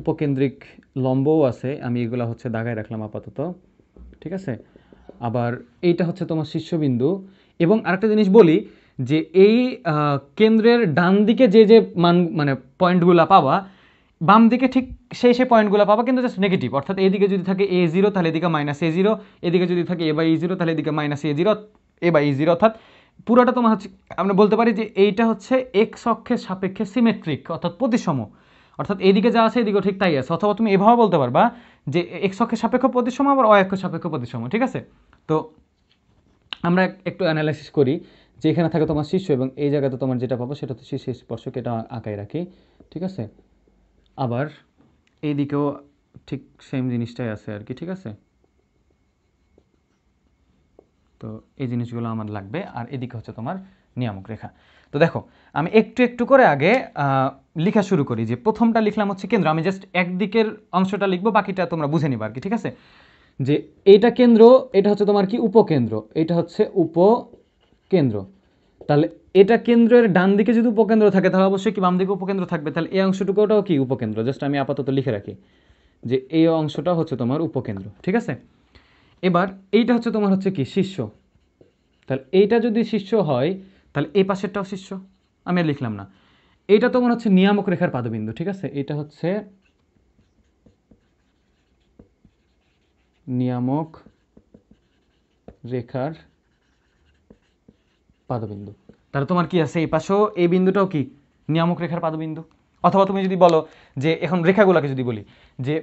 Speaker 1: উপকেন্দ্রিক লম্বও আছে আমি এগুলা হচ্ছে দাগায় রাখলাম আপাতত ঠিক আছে আবার এইটা হচ্ছে তোমার শীর্ষবিন্দু এবং আরেকটা জিনিস বলি যে এই কেন্দ্রের ডান দিকে যে যে মান মানে পয়েন্টগুলো পাওয়া বাম দিকে ঠিক সেই সেই পয়েন্টগুলো পাবা কিন্তু জাস্ট নেগেটিভ অর্থাৎ এদিকে যদি থাকে এ জিরো তাহলে এদিকে মাইনাস এ জিরো এদিকে যদি থাকে এ বাই ই জিরো তাহলে এদিকে minus a zero a by e zero অর্থাৎ পুরোটা তোমার হচ্ছে আমরা বলতে পারি যে এইটা হচ্ছে এক্স অক্ষের সাপেক্ষে সিমেট্রিক অর্থাৎ প্রতিসম অর্থাৎ এদিকে যা আছে এদিকেও ঠিক তাই আছে অথবা তুমি এভাবে বলতে পারবা যে এক্স অক্ষের সাপেক্ষ প্রতিসম আবার অক্ষ সাপেক্ষ প্রতিসম ঠিক আছে তো আমরা একটু অ্যানালাইসিস করি যে এখানে থাকে তোমার শীর্ষ এবং এই জায়গাতে তোমার যেটা পাবো সেটা হচ্ছে শীর্ষ স্পর্শক এটা আঁকাই রাখি ঠিক আছে আবার এই দিকেও ঠিক সেম জিনিসটাই আছে আর কি ঠিক আছে তো এই জিনিসগুলো আমার লাগবে আর এদিকে হচ্ছে তোমার নিয়ামক রেখা তো দেখো আমি একটু একটু করে আগে লেখা শুরু করি যে প্রথমটা লিখলাম হচ্ছে কেন্দ্র আমি জাস্ট একদিকের অংশটা লিখবো বাকিটা তোমরা বুঝে নিবা আর কি ঠিক আছে যে এইটা কেন্দ্র এটা হচ্ছে তোমার কি উপকেন্দ্র এটা হচ্ছে উপকেন্দ্র তাহলে এটা কেন্দ্রের ডান দিকে যদি উপকেন্দ্র থাকে তাহলে অবশ্যই কি বাম দিকে উপকেন্দ্র থাকবে তাহলে এই অংশটুকুটাও কি উপকেন্দ্র জাস্ট আমি আপাতত লিখে রাখি যে এই অংশটা হচ্ছে তোমার উপকেন্দ্র ঠিক আছে এবার এইটা হচ্ছে তোমার হচ্ছে কি শিষ্য তাহলে এইটা যদি শিষ্য হয় তাহলে এই পাশেরটাও শিষ্য আমি আর লিখলাম না এইটা তোমার হচ্ছে নিয়ামক রেখার পাদবিন্দু ঠিক আছে এটা হচ্ছে নিয়ামক রেখার পাদবিন্দু তাহলে তোমার কি আছে এই পাশেও এই বিন্দুটাও কি নিয়ামক রেখার পাদবিন্দু অথবা তুমি যদি বলো যে এখন রেখাগুলোকে যদি বলি যে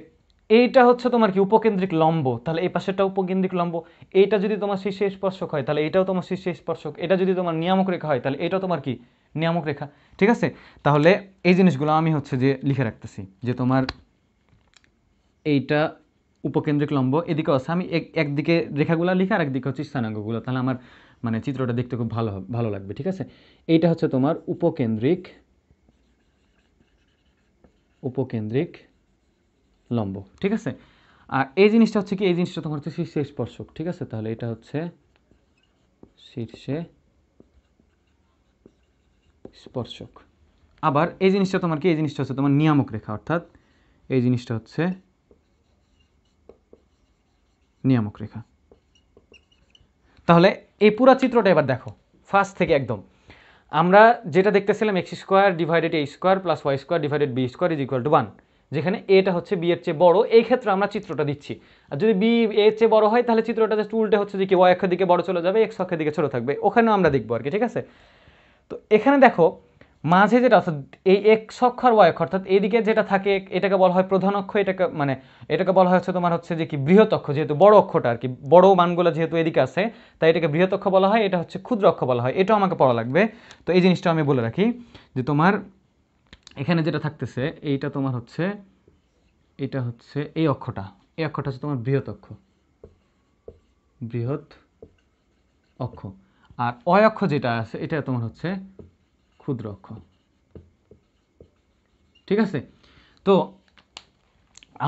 Speaker 1: এইটা হচ্ছে তোমার কি উপকেন্দ্রিক লম্ব তাহলে এই পাশেটা উপকেন্দ্রিক লম্ব এইটা যদি তোমার শীর্ষে স্পর্শক হয় তাহলে এটাও তোমার শীর্ষে স্পর্শক এটা যদি তোমার নিয়ামক রেখা হয় তাহলে এটাও তোমার কি নিয়ামক রেখা ঠিক আছে তাহলে এই জিনিসগুলো আমি হচ্ছে যে লিখে রাখতেছি যে তোমার এইটা উপকেন্দ্রিক লম্ব এদিকে আছে আমি একদিকে রেখাগুলো লিখে আর একদিকে হচ্ছে স্থানাঙ্গগুলো তাহলে আমার মানে চিত্রটা দেখতে খুব ভালো ভালো লাগবে ঠিক আছে এইটা হচ্ছে তোমার উপকেন্দ্রিক উপকেন্দ্রিক লম্ব ঠিক আছে আর এই জিনিসটা হচ্ছে কি এই জিনিসটা তোমার হচ্ছে শীর্ষে স্পর্শক ঠিক আছে তাহলে এটা হচ্ছে শীর্ষে স্পর্শক আবার এই জিনিসটা তোমার কি এই জিনিসটা হচ্ছে তোমার নিয়ামক রেখা অর্থাৎ এই জিনিসটা হচ্ছে নিয়ামক রেখা তাহলে এই পুরো চিত্রটা এবার দেখো ফার্স্ট থেকে একদম আমরা যেটা দেখতেছিলাম x square divided a square plus y square divided b square is equal to one যেখানে এটা হচ্ছে বি এর চেয়ে বড় এই ক্ষেত্রে আমরা চিত্রটা দিচ্ছি আর যদি বি এর চেয়ে বড় হয় তাহলে চিত্রটা জাস্ট উল্টে হচ্ছে যে কি ওয়াই অক্ষের দিকে বড় চলে যাবে এক্স অক্ষের দিকে ছোট থাকবে ওখানেও আমরা দেখবো আর কি ঠিক আছে তো এখানে দেখো মাঝে যেটা অর্থাৎ এই এক্স অক্ষ আর ওয়াই অক্ষ অর্থাৎ এদিকে যেটা থাকে এটাকে বলা হয় প্রধান অক্ষ এটাকে মানে এটাকে বলা হচ্ছে তোমার হচ্ছে যে কি বৃহৎ অক্ষ যেহেতু বড় অক্ষটা আর কি বড় মানগুলো যেহেতু এদিকে আছে তাই এটাকে বৃহৎ অক্ষ বলা হয় এটা হচ্ছে ক্ষুদ্র অক্ষ বলা হয় এটাও আমাকে পড়া লাগবে তো এই জিনিসটা আমি বলে রাখি যে তোমার এখানে যেটা থাকতেছে এইটা তোমার হচ্ছে এটা হচ্ছে এই অক্ষটা এই অক্ষটা হচ্ছে তোমার বৃহৎ অক্ষ বৃহৎ অক্ষ আর অয় অক্ষ যেটা আছে এটা তোমার হচ্ছে ক্ষুদ্র অক্ষ ঠিক আছে তো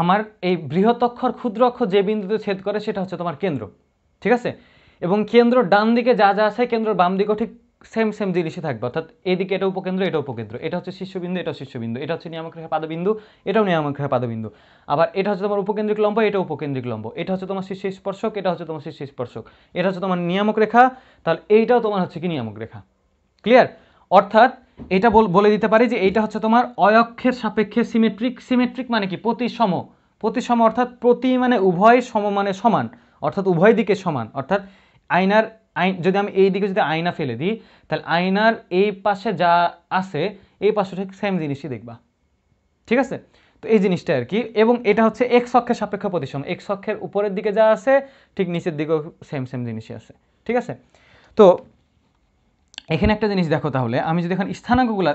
Speaker 1: আমার এই বৃহৎ অক্ষর ক্ষুদ্র অক্ষর যে বিন্দুতে ছেদ করে সেটা হচ্ছে তোমার কেন্দ্র ঠিক আছে এবং কেন্দ্র ডান দিকে যা যা আছে কেন্দ্র বাম দিকেও ঠিক সেম সেম জিনিসই থাকবে অর্থাৎ এদিকে এটা উপকেন্দ্র এটা উপকেন্দ্র এটা হচ্ছে শীর্ষবিন্দু এটা শীর্ষবিন্দু এটা হচ্ছে নিয়ামকরেখা পাদবিন্দু এটাও নিয়ামকরেখা পাদবিন্দু আবার এটা হচ্ছে তোমার উপকেন্দ্রিক লম্ব এটা উপকেন্দ্রিক লম্ব এটা হচ্ছে তোমার শীর্ষ স্পর্শক এটা হচ্ছে তোমার শীর্ষ স্পর্শক এটা হচ্ছে তোমার নিয়ামক রেখা তাহলে এইটাও তোমার হচ্ছে কি নিয়ামক রেখা ক্লিয়ার অর্থাৎ এটা বলে দিতে পারি যে এইটা হচ্ছে তোমার অয়ক্ষের সাপেক্ষে সিমেট্রিক সিমেট্রিক মানে কি প্রতিসম প্রতিসম অর্থাৎ প্রতি মানে উভয় সম মানে সমান অর্থাৎ উভয় দিকে সমান অর্থাৎ আয়নার আইন যদি আমি এই দিকে যদি আয়না ফেলে দিই তাহলে আয়নার এই পাশে যা আছে এই পাশে ঠিক সেম জিনিসই দেখবা ঠিক আছে তো এই জিনিসটা আর কি এবং এটা হচ্ছে এক্স অক্ষের সাপেক্ষ প্রতিসম এক্স অক্ষের উপরের দিকে যা আছে ঠিক নিচের দিকেও সেম সেম জিনিসই আছে ঠিক আছে তো এখানে একটা জিনিস দেখো তাহলে আমি যদি এখন স্থানাঙ্কগুলো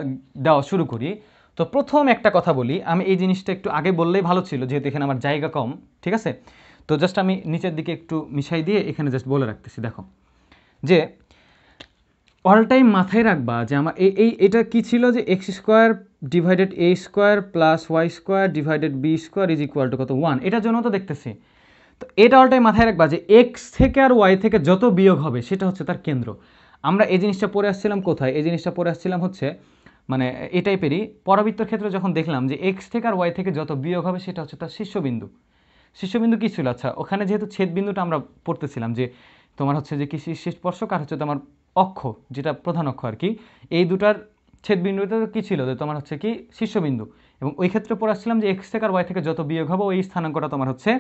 Speaker 1: দেওয়া শুরু করি তো প্রথম একটা কথা বলি আমি এই জিনিসটা একটু আগে বললেই ভালো ছিল যেহেতু এখানে আমার জায়গা কম ঠিক আছে তো জাস্ট আমি নিচের দিকে একটু মিশাই দিয়ে এখানে জাস্ট বলে রাখতেছি দেখো যে অল টাইম মাথায় রাখবা যে আমার এই এই এটা কী ছিল যে x square divided a square plus y square divided b square is equal to কত ওয়ান এটার জন্য তো দেখতেছি তো এটা অল টাইম মাথায় রাখবা যে এক্স থেকে আর ওয়াই থেকে যত বিয়োগ হবে সেটা হচ্ছে তার কেন্দ্র আমরা এই জিনিসটা পরে আসছিলাম কোথায় এই জিনিসটা পরে আসছিলাম হচ্ছে মানে এটাই টাইপেরই পরাবৃত্তর ক্ষেত্রে যখন দেখলাম যে এক্স থেকে আর ওয়াই থেকে যত বিয়োগ হবে সেটা হচ্ছে তার শীর্ষবিন্দু শীর্ষবিন্দু কী ছিল আচ্ছা ওখানে যেহেতু ছেদবিন্দুটা আমরা পড়তেছিলাম যে তোমার হচ্ছে যে কৃষি স্পর্শক আর হচ্ছে তোমার অক্ষ যেটা প্রধান অক্ষ আর কি এই দুটার ছেদবিন্দুতে কী ছিল যে তোমার হচ্ছে কি শীর্ষবিন্দু এবং ওই ক্ষেত্রে আসছিলাম যে এক্স থেকে আর ওয়াই থেকে যত বিয়োগ হবে ওই স্থানাঙ্কটা তোমার হচ্ছে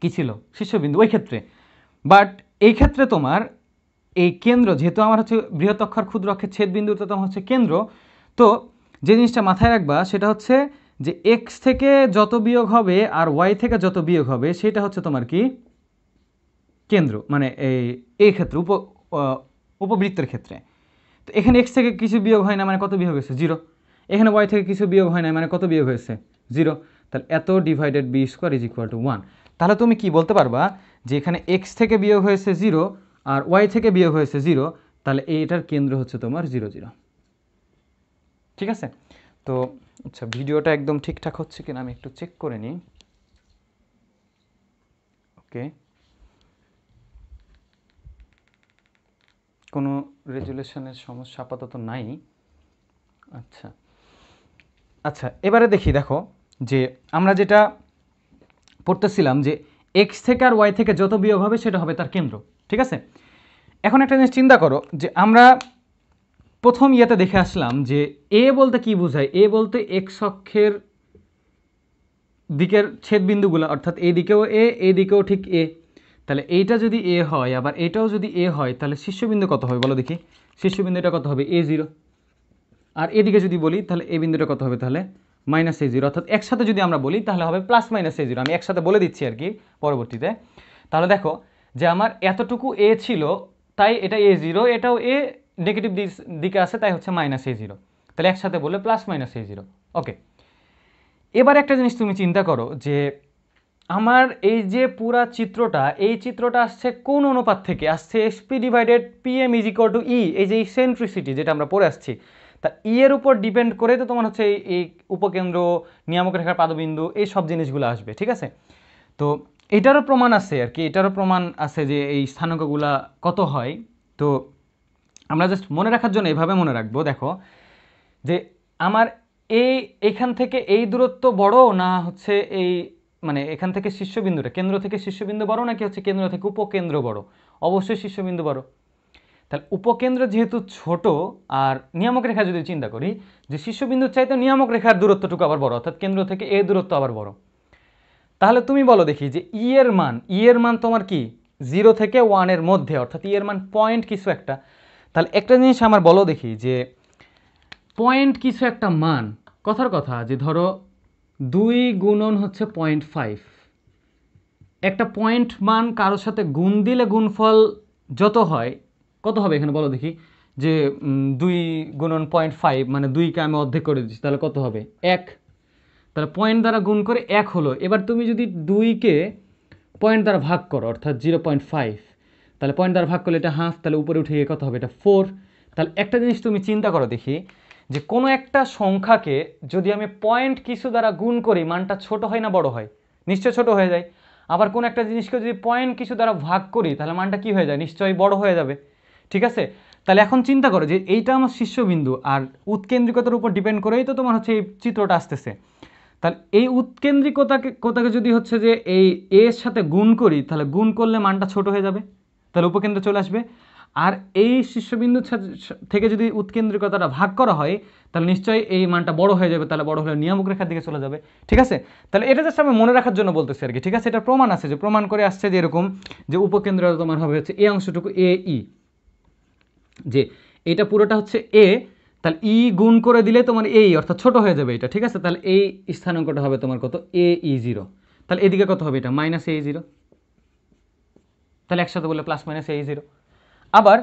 Speaker 1: কী ছিল শীর্ষবিন্দু ওই ক্ষেত্রে বাট এই ক্ষেত্রে তোমার এই কেন্দ্র যেহেতু আমার হচ্ছে বৃহৎ অক্ষর ক্ষুদ্র অক্ষের ছেদবিন্দুতে তোমার হচ্ছে কেন্দ্র তো যে জিনিসটা মাথায় রাখবা সেটা হচ্ছে যে এক্স থেকে যত বিয়োগ হবে আর ওয়াই থেকে যত বিয়োগ হবে সেটা হচ্ছে তোমার কি কেন্দ্র মানে এই এই ক্ষেত্রে উপ উপবৃত্তের ক্ষেত্রে তো এখানে এক্স থেকে কিছু বিয়োগ হয় না মানে কত বিয়োগ হয়েছে জিরো এখানে ওয়াই থেকে কিছু বিয়োগ হয় না মানে কত বিয়োগ হয়েছে জিরো তাহলে এত divided b square is equal to one তাহলে তুমি কি বলতে পারবা যে এখানে এক্স থেকে বিয়োগ হয়েছে জিরো আর ওয়াই থেকে বিয়োগ হয়েছে জিরো তাহলে এটার কেন্দ্র হচ্ছে তোমার জিরো জিরো ঠিক আছে তো আচ্ছা ভিডিওটা একদম ঠিকঠাক হচ্ছে কিনা আমি একটু চেক করে নিই ওকে কোনো রেজুলেশনের সমস্যা আপাতত নাই আচ্ছা আচ্ছা এবারে দেখি দেখো যে আমরা যেটা পড়তেছিলাম যে এক্স থেকে আর ওয়াই থেকে যত বিয়োগ হবে সেটা হবে তার কেন্দ্র ঠিক আছে এখন একটা জিনিস চিন্তা করো যে আমরা প্রথম ইয়েতে দেখে আসলাম যে এ বলতে কি বোঝায় এ বলতে এক্স অক্ষের দিকের বিন্দুগুলো অর্থাৎ এই দিকেও এ এই দিকেও ঠিক এ তাহলে এইটা যদি এ হয় আবার এটাও যদি এ হয় তাহলে শীর্ষবিন্দু কত হবে বলো দেখি শীর্ষবিন্দুটা কত হবে এ জিরো আর এদিকে যদি বলি তাহলে এ বিন্দুটা কত হবে তাহলে মাইনাস এ জিরো অর্থাৎ একসাথে যদি আমরা বলি তাহলে হবে প্লাস মাইনাস এ জিরো আমি একসাথে বলে দিচ্ছি আর কি পরবর্তীতে তাহলে দেখো যে আমার এতটুকু এ ছিল তাই এটা এ জিরো এটাও এ নেগেটিভ দিকে আছে তাই হচ্ছে মাইনাস এ জিরো তাহলে একসাথে বলে plus minus a zero okay এবার একটা জিনিস তুমি চিন্তা করো যে আমার এই যে পুরা চিত্রটা এই চিত্রটা আসছে কোন অনুপাত থেকে আসছে SP divided P PM is equal to e এই যে সেন্ট্রিসিটি যেটা আমরা পড়ে আসছি তা ই এর উপর ডিপেন্ড করে তো তোমার হচ্ছে এই উপকেন্দ্র নিয়ামক রেখার পাদবিন্দু এই সব জিনিসগুলো আসবে ঠিক আছে তো এটারও প্রমাণ আছে আর কি এটারও প্রমাণ আছে যে এই স্থানাঙ্কগুলা কত হয় তো আমরা জাস্ট মনে রাখার জন্য এভাবে মনে রাখবো দেখো যে আমার এই এখান থেকে এই দূরত্ব বড় না হচ্ছে এই মানে এখান থেকে শীর্ষবিন্দুটা কেন্দ্র থেকে শীর্ষবিন্দু বড় নাকি হচ্ছে কেন্দ্র থেকে উপকেন্দ্র বড় অবশ্যই শীর্ষবিন্দু বড় তাহলে উপকেন্দ্র যেহেতু ছোট আর নিয়ামক রেখা যদি চিন্তা করি যে শীর্ষবিন্দু চাইতে নিয়ামক রেখার দূরত্বটুকু আবার বড় অর্থাৎ কেন্দ্র থেকে এ দূরত্ব আবার বড় তাহলে তুমি বলো দেখি যে ই e এর মান ই e এর মান তোমার কি জিরো থেকে ওয়ানের মধ্যে অর্থাৎ ই e এর মান পয়েন্ট কিছু একটা তাহলে একটা জিনিস আমার বলো দেখি যে পয়েন্ট কিছু একটা মান কথার কথা যে ধরো দুই গুণন হচ্ছে পয়েন্ট ফাইভ একটা পয়েন্ট মান কারোর সাথে গুণ দিলে গুণফল যত হয় কত হবে এখানে বলো দেখি যে দুই গুণন পয়েন্ট ফাইভ মানে দুইকে আমি অর্ধেক করে দিচ্ছি তাহলে কত হবে এক তাহলে পয়েন্ট দ্বারা গুণ করে এক হলো এবার তুমি যদি দুইকে পয়েন্ট দ্বারা ভাগ করো অর্থাৎ জিরো পয়েন্ট ফাইভ তাহলে পয়েন্ট দ্বারা ভাগ করলে এটা হাফ তাহলে উপরে উঠে গিয়ে কত হবে এটা ফোর তাহলে একটা জিনিস তুমি চিন্তা করো দেখি যে কোনো একটা সংখ্যাকে যদি আমি পয়েন্ট কিছু দ্বারা গুণ করি মানটা ছোট হয় না বড় হয় নিশ্চয় ছোট হয়ে যায় আবার কোনো একটা জিনিসকে যদি পয়েন্ট কিছু দ্বারা ভাগ করি তাহলে মানটা কি হয়ে যায় নিশ্চয়ই বড় হয়ে যাবে ঠিক আছে তাহলে এখন চিন্তা করো যে এইটা আমার শীর্ষবিন্দু আর উৎকেন্দ্রিকতার উপর ডিপেন্ড করেই তো তোমার হচ্ছে এই চিত্রটা আসতেছে তাহলে এই উৎকেন্দ্রিকতাকে কোথাকে যদি হচ্ছে যে এই এর সাথে গুণ করি তাহলে গুণ করলে মানটা ছোট হয়ে যাবে তাহলে উপকেন্দ্র চলে আসবে আর এই শীর্ষবিন্দু থেকে যদি উৎকেন্দ্রিকতাটা ভাগ করা হয় তাহলে নিশ্চয়ই এই মানটা বড় হয়ে যাবে তাহলে বড় হলে নিয়ামক রেখার দিকে চলে যাবে ঠিক আছে তাহলে এটা জাস্ট আমি মনে রাখার জন্য বলতেছি আর কি ঠিক আছে এটা প্রমাণ আছে যে প্রমাণ করে আসছে যে এরকম যে উপকেন্দ্র তোমার হবে হচ্ছে এ অংশটুকু এ ই e। যে এটা পুরোটা হচ্ছে এ তাহলে ই e গুণ করে দিলে তোমার এই অর্থাৎ ছোট হয়ে যাবে এটা ঠিক আছে তাহলে এই স্থানাঙ্কটা হবে তোমার কত এ ই জিরো তাহলে এদিকে কত হবে এটা মাইনাস এ জিরো তাহলে একসাথে বললে প্লাস মাইনাস এ জিরো আবার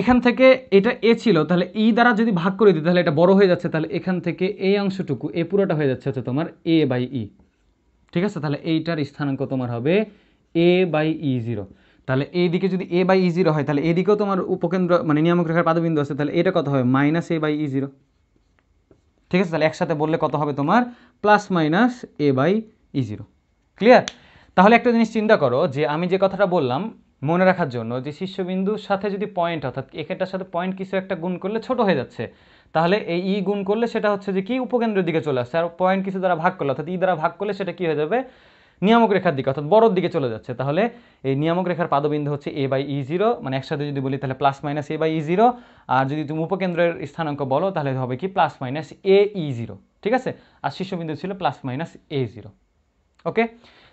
Speaker 1: এখান থেকে এটা এ ছিল তাহলে ই e দ্বারা যদি ভাগ করে দিই তাহলে এটা বড় হয়ে যাচ্ছে তাহলে এখান থেকে এই অংশটুকু এ পুরোটা হয়ে যাচ্ছে হচ্ছে তোমার এ বাই ই ঠিক আছে তাহলে এইটার স্থানাঙ্ক তোমার হবে এ বাই ই জিরো তাহলে এই দিকে যদি এ বাই ই জিরো হয় তাহলে এদিকেও তোমার উপকেন্দ্র মানে নিয়ামক রেখার পাদবিন্দু আছে তাহলে এটা কত হবে minus a by e zero ঠিক আছে তাহলে একসাথে বললে কত হবে তোমার plus minus a by e zero clear তাহলে একটা জিনিস চিন্তা করো যে আমি যে কথাটা বললাম মনে রাখার জন্য যে শীর্ষবিন্দুর সাথে যদি পয়েন্ট অর্থাৎ একেটার সাথে পয়েন্ট কিছু একটা গুণ করলে ছোট হয়ে যাচ্ছে তাহলে এই ই e গুণ করলে সেটা হচ্ছে যে কি উপকেন্দ্রের দিকে চলে আসছে আর পয়েন্ট কিছু দ্বারা ভাগ করলে অর্থাৎ ই e দ্বারা ভাগ করলে সেটা কি হয়ে যাবে নিয়ামক রেখার দিকে অর্থাৎ বড়োর দিকে চলে যাচ্ছে তাহলে এই নিয়ামক রেখার পাদবিন্দু হচ্ছে এ বাই ই জিরো মানে একসাথে যদি বলি তাহলে plus minus a by e zero আর যদি তুমি উপকেন্দ্রের স্থানাঙ্ক বলো তাহলে হবে কি plus minus a e zero ঠিক আছে আর শীর্ষবিন্দু ছিল plus minus a zero okay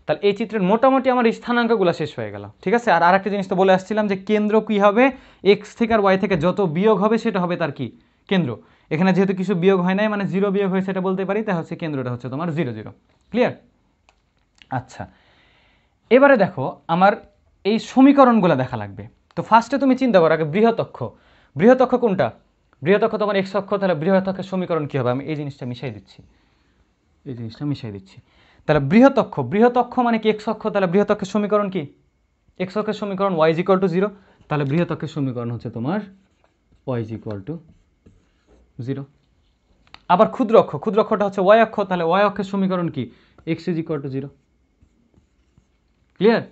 Speaker 1: তাহলে এই চিত্রের মোটামুটি আমার স্থানাঙ্কগুলো শেষ হয়ে গেল ঠিক আছে আর আরেকটা জিনিস তো বলে আসছিলাম যে কেন্দ্র কি হবে এক্স থেকে আর ওয়াই থেকে যত বিয়োগ হবে সেটা হবে তার কি কেন্দ্র এখানে যেহেতু কিছু বিয়োগ হয় নাই মানে জিরো বিয়োগ হয়ে সেটা বলতে পারি তা হচ্ছে কেন্দ্রটা হচ্ছে তোমার জিরো জিরো ক্লিয়ার আচ্ছা এবারে দেখো আমার এই সমীকরণগুলো দেখা লাগবে তো ফার্স্টে তুমি চিন্তা করো আগে বৃহতক্ষ বৃহতক্ষ কোনটা বৃহতক্ষ তখন এক্স অক্ষ তাহলে বৃহতক্ষের সমীকরণ কী হবে আমি এই জিনিসটা মিশাই দিচ্ছি এই জিনিসটা মিশাই দিচ্ছি তাহলে বৃহতক্ষ বৃহতক্ষ মানে কি এক্স অক্ষ তাহলে বৃহতক্ষের সমীকরণ কি এক্স অক্ষের সমীকরণ y is equal to zero তাহলে বৃহতক্ষের সমীকরণ হচ্ছে তোমার y is equal to zero আবার ক্ষুদ্র অক্ষ ক্ষুদ্র অক্ষটা হচ্ছে ওয়াই অক্ষ তাহলে ওয়াই অক্ষের সমীকরণ কি x is equal to zero clear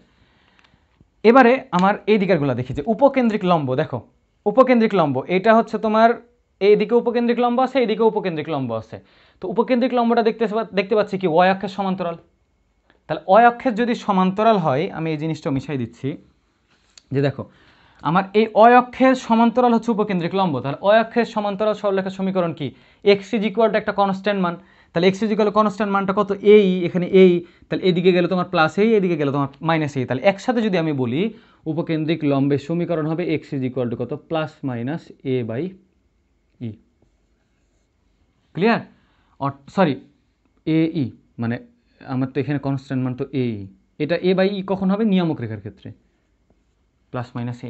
Speaker 1: এবারে আমার এই দিকেরগুলো দেখি যে উপকেন্দ্রিক লম্ব দেখো উপকেন্দ্রিক লম্ব এটা হচ্ছে তোমার এইদিকে উপকেন্দ্রিক লম্ব আছে এইদিকে উপকেন্দ্রিক লম্ব আছে তো উপকেন্দ্রিক লম্বটা দেখতে দেখতে পাচ্ছি কি ওয় অক্ষের সমান্তরাল তাহলে ওয় অক্ষের যদি সমান্তরাল হয় আমি এই জিনিসটা মিশাই দিচ্ছি যে দেখো আমার এই অয় অক্ষের সমান্তরাল হচ্ছে উপকেন্দ্রিক লম্ব তাহলে অয় অক্ষের সমান্তরাল সরলরেখার সমীকরণ কি এক্স ইজ ইকুয়াল একটা কনস্ট্যান্ট মান তাহলে এক্স ইজিক্যাল কনস্ট্যান্ট মানটা কত এই এখানে এই তাহলে এদিকে গেলে তোমার প্লাস এই এদিকে গেলে তোমার মাইনাস এই তাহলে একসাথে যদি আমি বলি উপকেন্দ্রিক লম্বের সমীকরণ হবে এক্স ইজ টু কত plus minus a by e clear sorry a e মানে আমার তো এখানে কনস্ট্যান্ট মান তো এ e। এটা এ বাই ই কখন হবে নিয়ামক রেখার ক্ষেত্রে প্লাস মাইনাস এ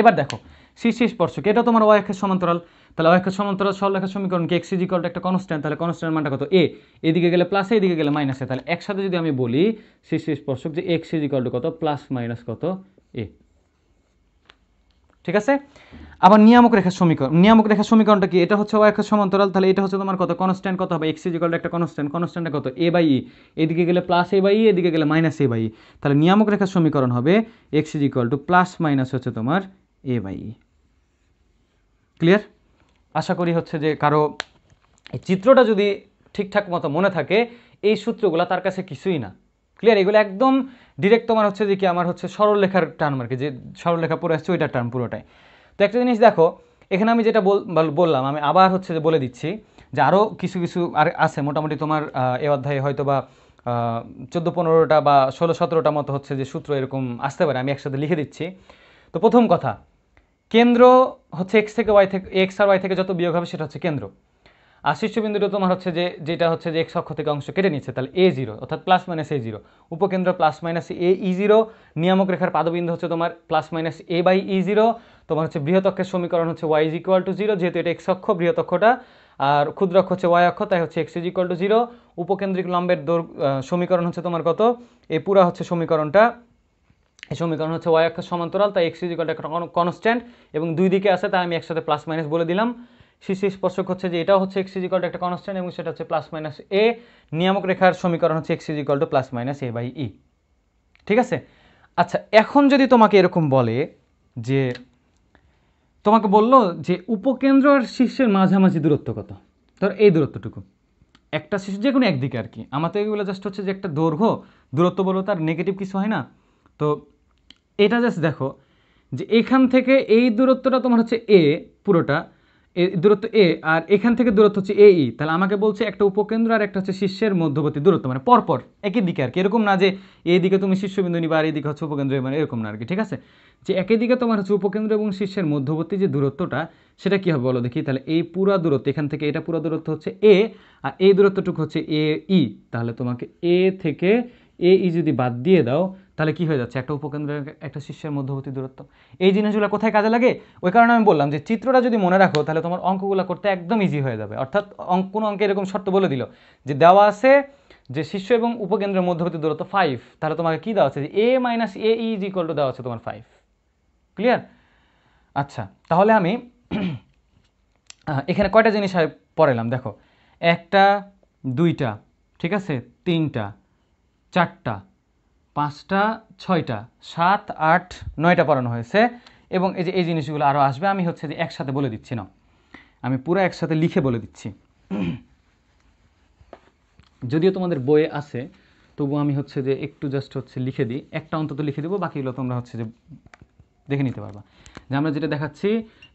Speaker 1: এবার দেখো শীর্ষ স্পর্শক এটা তোমার ওয়াই অক্ষের সমান্তরাল তাহলে অক্ষ সমান্তরাল সরলরেখার সমীকরণ কি এক্স ইজিকলটা একটা কনস্ট্যান্ট তাহলে কনস্ট্যান্ট মানটা কত এ এদিকে গেলে প্লাসে এদিকে গেলে মাইনাসে তাহলে একসাথে যদি আমি বলি শীর্ষ স্পর্শক যে এক্স ইজিকল টু কত প্লাস মাইনাস কত এ ঠিক আছে আবার নিয়ামক রেখা সমীকরণ নিয়ামক রেখা সমীকরণটা কি এটা হচ্ছে অক্ষ সমান্তরাল তাহলে এটা হচ্ছে তোমার কত কনস্ট্যান্ট কত হবে এক্স ইজিকল একটা কনস্ট্যান্ট কনস্ট্যান্টটা কত এ বাই ই এদিকে গেলে প্লাস এ বাই ই এদিকে গেলে মাইনাস এ বাই ই তাহলে নিয়ামক রেখার সমীকরণ হবে x is equal to plus minus হচ্ছে তোমার এ বাই ই ক্লিয়ার আশা করি হচ্ছে যে কারো এই চিত্রটা যদি ঠিকঠাক মতো মনে থাকে এই সূত্রগুলো তার কাছে কিছুই না ক্লিয়ার এগুলো একদম ডিরেক্ট তোমার হচ্ছে যে কি আমার হচ্ছে সরল লেখার টার্ম আর কি যে সরল লেখা পড়ে আসছে ওইটার টার্ম পুরোটাই তো একটা জিনিস দেখো এখানে আমি যেটা বললাম আমি আবার হচ্ছে যে বলে দিচ্ছি যে আরও কিছু কিছু আর আছে মোটামুটি তোমার এ অধ্যায়ে হয়তো বা চোদ্দো পনেরোটা বা ষোলো সতেরোটা মতো হচ্ছে যে সূত্র এরকম আসতে পারে আমি একসাথে লিখে দিচ্ছি তো প্রথম কথা কেন্দ্র হচ্ছে এক্স থেকে ওয়াই থেকে এক্স আর ওয়াই থেকে যত বিয়োগ হবে সেটা হচ্ছে কেন্দ্র আর শীর্ষবিন্দুটা তোমার হচ্ছে যে যেটা হচ্ছে যে এক্স অক্ষ থেকে অংশ কেটে নিচ্ছে তাহলে এ জিরো অর্থাৎ প্লাস মাইনাস এ জিরো উপকেন্দ্র plus minus a e zero নিয়ামক রেখার পাদবিন্দু হচ্ছে তোমার plus minus a by e zero তোমার হচ্ছে বৃহতক্ষের সমীকরণ হচ্ছে y is equal to zero যেহেতু এটা এক্স অক্ষ বৃহতক্ষটা আর ক্ষুদ্র অক্ষ হচ্ছে ওয়াই অক্ষ তাই হচ্ছে x is equal to zero উপকেন্দ্রিক লম্বের সমীকরণ হচ্ছে তোমার কত এ পুরা হচ্ছে সমীকরণটা এই সমীকরণ হচ্ছে ওয়াই অ্যাক্সের সমান্তরাল তাই এক্স ইজিকল একটা কনস্ট্যান্ট এবং দুই দিকে আছে তাই আমি একসাথে প্লাস মাইনাস বলে দিলাম শীর্ষে স্পর্শক হচ্ছে যে এটা হচ্ছে এক্স ইজিকল একটা কনস্ট্যান্ট এবং সেটা হচ্ছে প্লাস মাইনাস এ নিয়ামক রেখার সমীকরণ হচ্ছে x is equal to plus minus a by e ঠিক আছে আচ্ছা এখন যদি তোমাকে এরকম বলে যে তোমাকে বলল যে উপকেন্দ্র আর শীর্ষের মাঝামাঝি দূরত্ব কত ধর এই দূরত্বটুকু একটা শিশু যে কোনো একদিকে আর কি আমার তো এগুলো জাস্ট হচ্ছে যে একটা দৈর্ঘ্য দূরত্ব বলো তার নেগেটিভ কিছু হয় না তো এটা জাস্ট দেখো যে এখান থেকে এই দূরত্বটা তোমার হচ্ছে এ পুরোটা এ দূরত্ব এ আর এখান থেকে দূরত্ব হচ্ছে এ ই e। তাহলে আমাকে বলছে একটা উপকেন্দ্র আর একটা হচ্ছে শিষ্যের মধ্যবর্তী দূরত্ব মানে পরপর একই দিকে আর কি এরকম না যে এই দিকে তুমি শিষ্যবিন্দু নিবা আর এদিকে হচ্ছে উপকেন্দ্র মানে এরকম না আর কি ঠিক আছে যে একই দিকে তোমার হচ্ছে উপকেন্দ্র এবং শিষ্যের মধ্যবর্তী যে দূরত্বটা সেটা কি হবে বলো দেখি তাহলে এই পুরা দূরত্ব এখান থেকে এটা পুরা দূরত্ব হচ্ছে এ আর এই দূরত্বটুকু হচ্ছে এ ই e। তাহলে তোমাকে এ থেকে এ ই e যদি বাদ দিয়ে দাও তাহলে কি হয়ে যাচ্ছে একটা উপকেন্দ্র একটা শিষ্যের মধ্যবর্তী দূরত্ব এই জিনিসগুলো কোথায় কাজে লাগে ওই কারণে আমি বললাম যে চিত্রটা যদি মনে রাখো তাহলে তোমার অঙ্কগুলো করতে একদম ইজি হয়ে যাবে অর্থাৎ অঙ্ক কোনো অঙ্কে এরকম শর্ত বলে দিল যে দেওয়া আছে যে শিষ্য এবং উপকেন্দ্রের মধ্যবর্তী দূরত্ব ফাইভ তাহলে তোমাকে কী দেওয়া আছে যে a minus a is equal to দেওয়া আছে তোমার ফাইভ ক্লিয়ার আচ্ছা তাহলে আমি এখানে কয়টা জিনিস পড়ালাম দেখো একটা দুইটা ঠিক আছে তিনটা চারটা পাঁচটা ছয়টা সাত আট নয়টা পড়ানো হয়েছে এবং এই যে এই জিনিসগুলো আরও আসবে আমি হচ্ছে যে একসাথে বলে দিচ্ছি না আমি পুরো একসাথে লিখে বলে দিচ্ছি যদিও তোমাদের বইয়ে আছে তবু আমি হচ্ছে যে একটু জাস্ট হচ্ছে লিখে দিই একটা অন্তত লিখে দেবো বাকিগুলো তোমরা হচ্ছে যে দেখে নিতে পারবা যে আমরা যেটা দেখাচ্ছি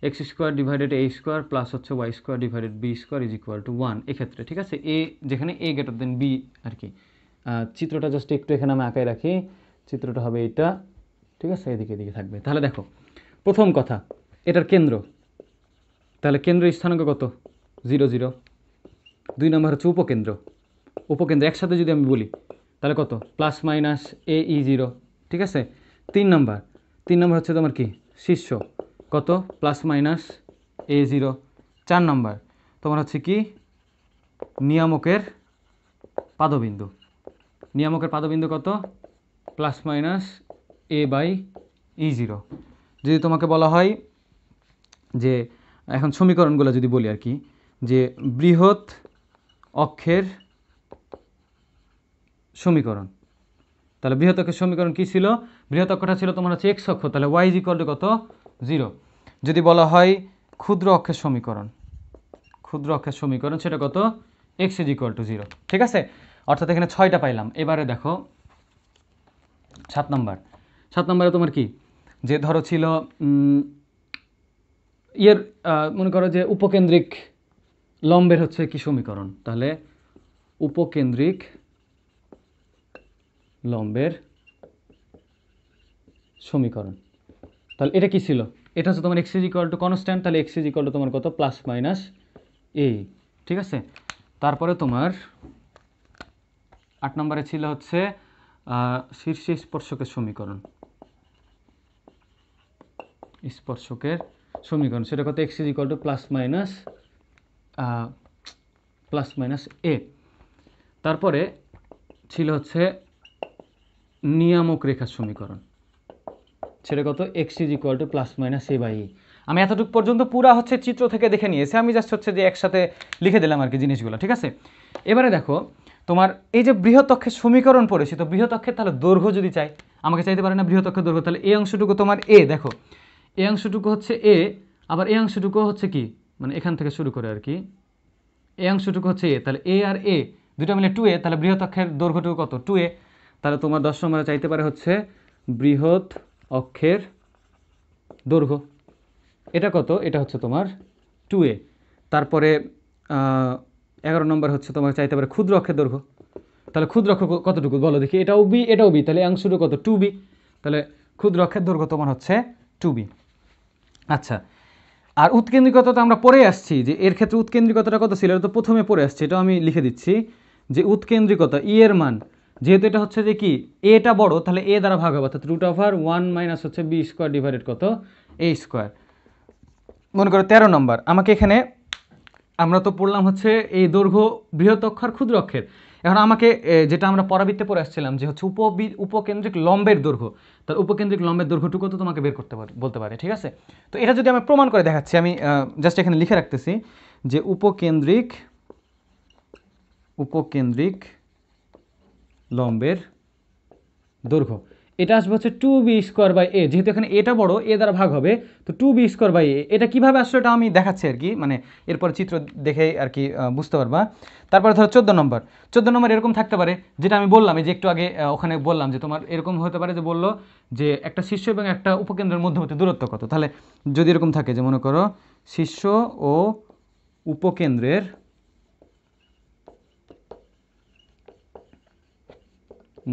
Speaker 1: x square divided a square plus হচ্ছে y square divided b square is equal to one এক্ষেত্রে ঠিক আছে এ যেখানে এ গ্রেটার দেন বি আর কি চিত্রটা জাস্ট একটু এখানে আমি আঁকায় রাখি চিত্রটা হবে এটা ঠিক আছে এদিকে এদিকে থাকবে তাহলে দেখো প্রথম কথা এটার কেন্দ্র তাহলে কেন্দ্র স্থানাঙ্ক কত জিরো জিরো দুই নম্বর হচ্ছে উপকেন্দ্র উপকেন্দ্র একসাথে যদি আমি বলি তাহলে কত plus minus a e zero ঠিক আছে তিন নম্বর তিন নম্বর হচ্ছে তোমার কি শীর্ষ কত প্লাস মাইনাস এ জিরো চার নম্বর তোমার হচ্ছে কি নিয়ামকের পাদবিন্দু নিয়ামকের পাদবিন্দু কত plus minus a by e zero যদি তোমাকে বলা হয় যে এখন সমীকরণগুলো যদি বলি আর কি যে বৃহৎ অক্ষের সমীকরণ তাহলে বৃহৎ অক্ষের সমীকরণ কী ছিল বৃহৎ অক্ষটা ছিল তোমার হচ্ছে এক্স অক্ষ তাহলে ওয়াই জি করলে কত জিরো যদি বলা হয় ক্ষুদ্র অক্ষের সমীকরণ ক্ষুদ্র অক্ষের সমীকরণ সেটা কত x is equal to zero ঠিক আছে অর্থাৎ এখানে ছয়টা পাইলাম এবারে দেখো সাত নম্বর সাত নম্বরে তোমার কি যে ধরো ছিল ইয়ের মনে করো যে উপকেন্দ্রিক লম্বের হচ্ছে কি সমীকরণ তাহলে উপকেন্দ্রিক লম্বের সমীকরণ তাহলে এটা কি ছিল এটা হচ্ছে তোমার এক্সিজ ইকুয়াল টু কনস্ট্যান্ট তাহলে এক্সিজ ইকুয়াল টু তোমার কত প্লাস মাইনাস এ ঠিক আছে তারপরে তোমার আট নম্বরে ছিল হচ্ছে শীর্ষে স্পর্শকের সমীকরণ স্পর্শকের সমীকরণ সেটা কত x is equal to plus minus plus minus a তারপরে ছিল হচ্ছে নিয়ামক রেখার সমীকরণ সেটা কত x is equal to plus minus a by আমি এতটুকু পর্যন্ত পুরা হচ্ছে চিত্র থেকে দেখে নিয়েছি আমি জাস্ট হচ্ছে যে একসাথে লিখে দিলাম আর কি জিনিসগুলো ঠিক আছে এবারে দেখো তোমার এই যে বৃহতক্ষের সমীকরণ পড়েছি তো বৃহতক্ষের তাহলে দৈর্ঘ্য যদি চাই আমাকে চাইতে পারে না বৃহতক্ষের দৈর্ঘ্য তাহলে এই অংশটুকু তোমার এ দেখো এই অংশটুকু হচ্ছে এ আবার এই অংশটুকু হচ্ছে কি মানে এখান থেকে শুরু করে আর কি এই অংশটুকু হচ্ছে এ তাহলে এ আর এ দুটো মিলে টু এ তাহলে বৃহতক্ষের দৈর্ঘ্যটুকু কত টু এ তাহলে তোমার দশ নম্বরে মানে চাইতে পারে হচ্ছে বৃহৎ অক্ষের দৈর্ঘ্য এটা কত এটা হচ্ছে তোমার টু এ তারপরে এগারো নম্বর হচ্ছে তোমাকে চাইতে পারে ক্ষুদ্র অক্ষের দৈর্ঘ্য তাহলে ক্ষুদ্র অক্ষ কতটুকু বলো দেখি এটাও বি এটাও বি তাহলে অংশ কত টু বি তাহলে ক্ষুদ্র অক্ষের দৈর্ঘ্য তোমার হচ্ছে টু বি আচ্ছা আর উৎকেন্দ্রিকতা তো আমরা পরে আসছি যে এর ক্ষেত্রে উৎকেন্দ্রিকতাটা কত ছিল তো প্রথমে পরে আসছি এটাও আমি লিখে দিচ্ছি যে উৎকেন্দ্রিকতা ই e এর মান যেহেতু এটা হচ্ছে যে কি এটা বড় তাহলে এ দ্বারা ভাগ হবে অর্থাৎ রুট ওভার ওয়ান মাইনাস হচ্ছে বি স্কোয়ার ডিভাইডেড কত এ স্কোয়ার মনে করো তেরো নম্বর আমাকে এখানে আমরা তো পড়লাম হচ্ছে এই দৈর্ঘ্য বৃহৎ অক্ষর ক্ষুদ্র অক্ষের এখন আমাকে যেটা আমরা পরাবৃত্তে পড়ে আসছিলাম যে হচ্ছে উপ উপকেন্দ্রিক লম্বের দৈর্ঘ্য তার উপকেন্দ্রিক লম্বের দৈর্ঘ্যটুকু তো তোমাকে বের করতে পারে বলতে পারে ঠিক আছে তো এটা যদি আমি প্রমাণ করে দেখাচ্ছি আমি জাস্ট এখানে লিখে রাখতেছি যে উপকেন্দ্রিক উপকেন্দ্রিক লম্বের দৈর্ঘ্য এটা আসবে হচ্ছে two b square by a যেহেতু এখানে এটা বড় এ দ্বারা ভাগ হবে তো two b square by a এটা কীভাবে আসলে এটা আমি দেখাচ্ছি আর কি মানে এরপর চিত্র দেখে আর কি বুঝতে পারবা তারপরে ধরো চোদ্দো নম্বর চোদ্দো নম্বর এরকম থাকতে পারে যেটা আমি বললাম যে একটু আগে ওখানে বললাম যে তোমার এরকম হতে পারে যে বললো যে একটা শিষ্য এবং একটা উপকেন্দ্রের মধ্যবর্তী দূরত্ব কত তাহলে যদি এরকম থাকে যে মনে করো শিষ্য ও উপকেন্দ্রের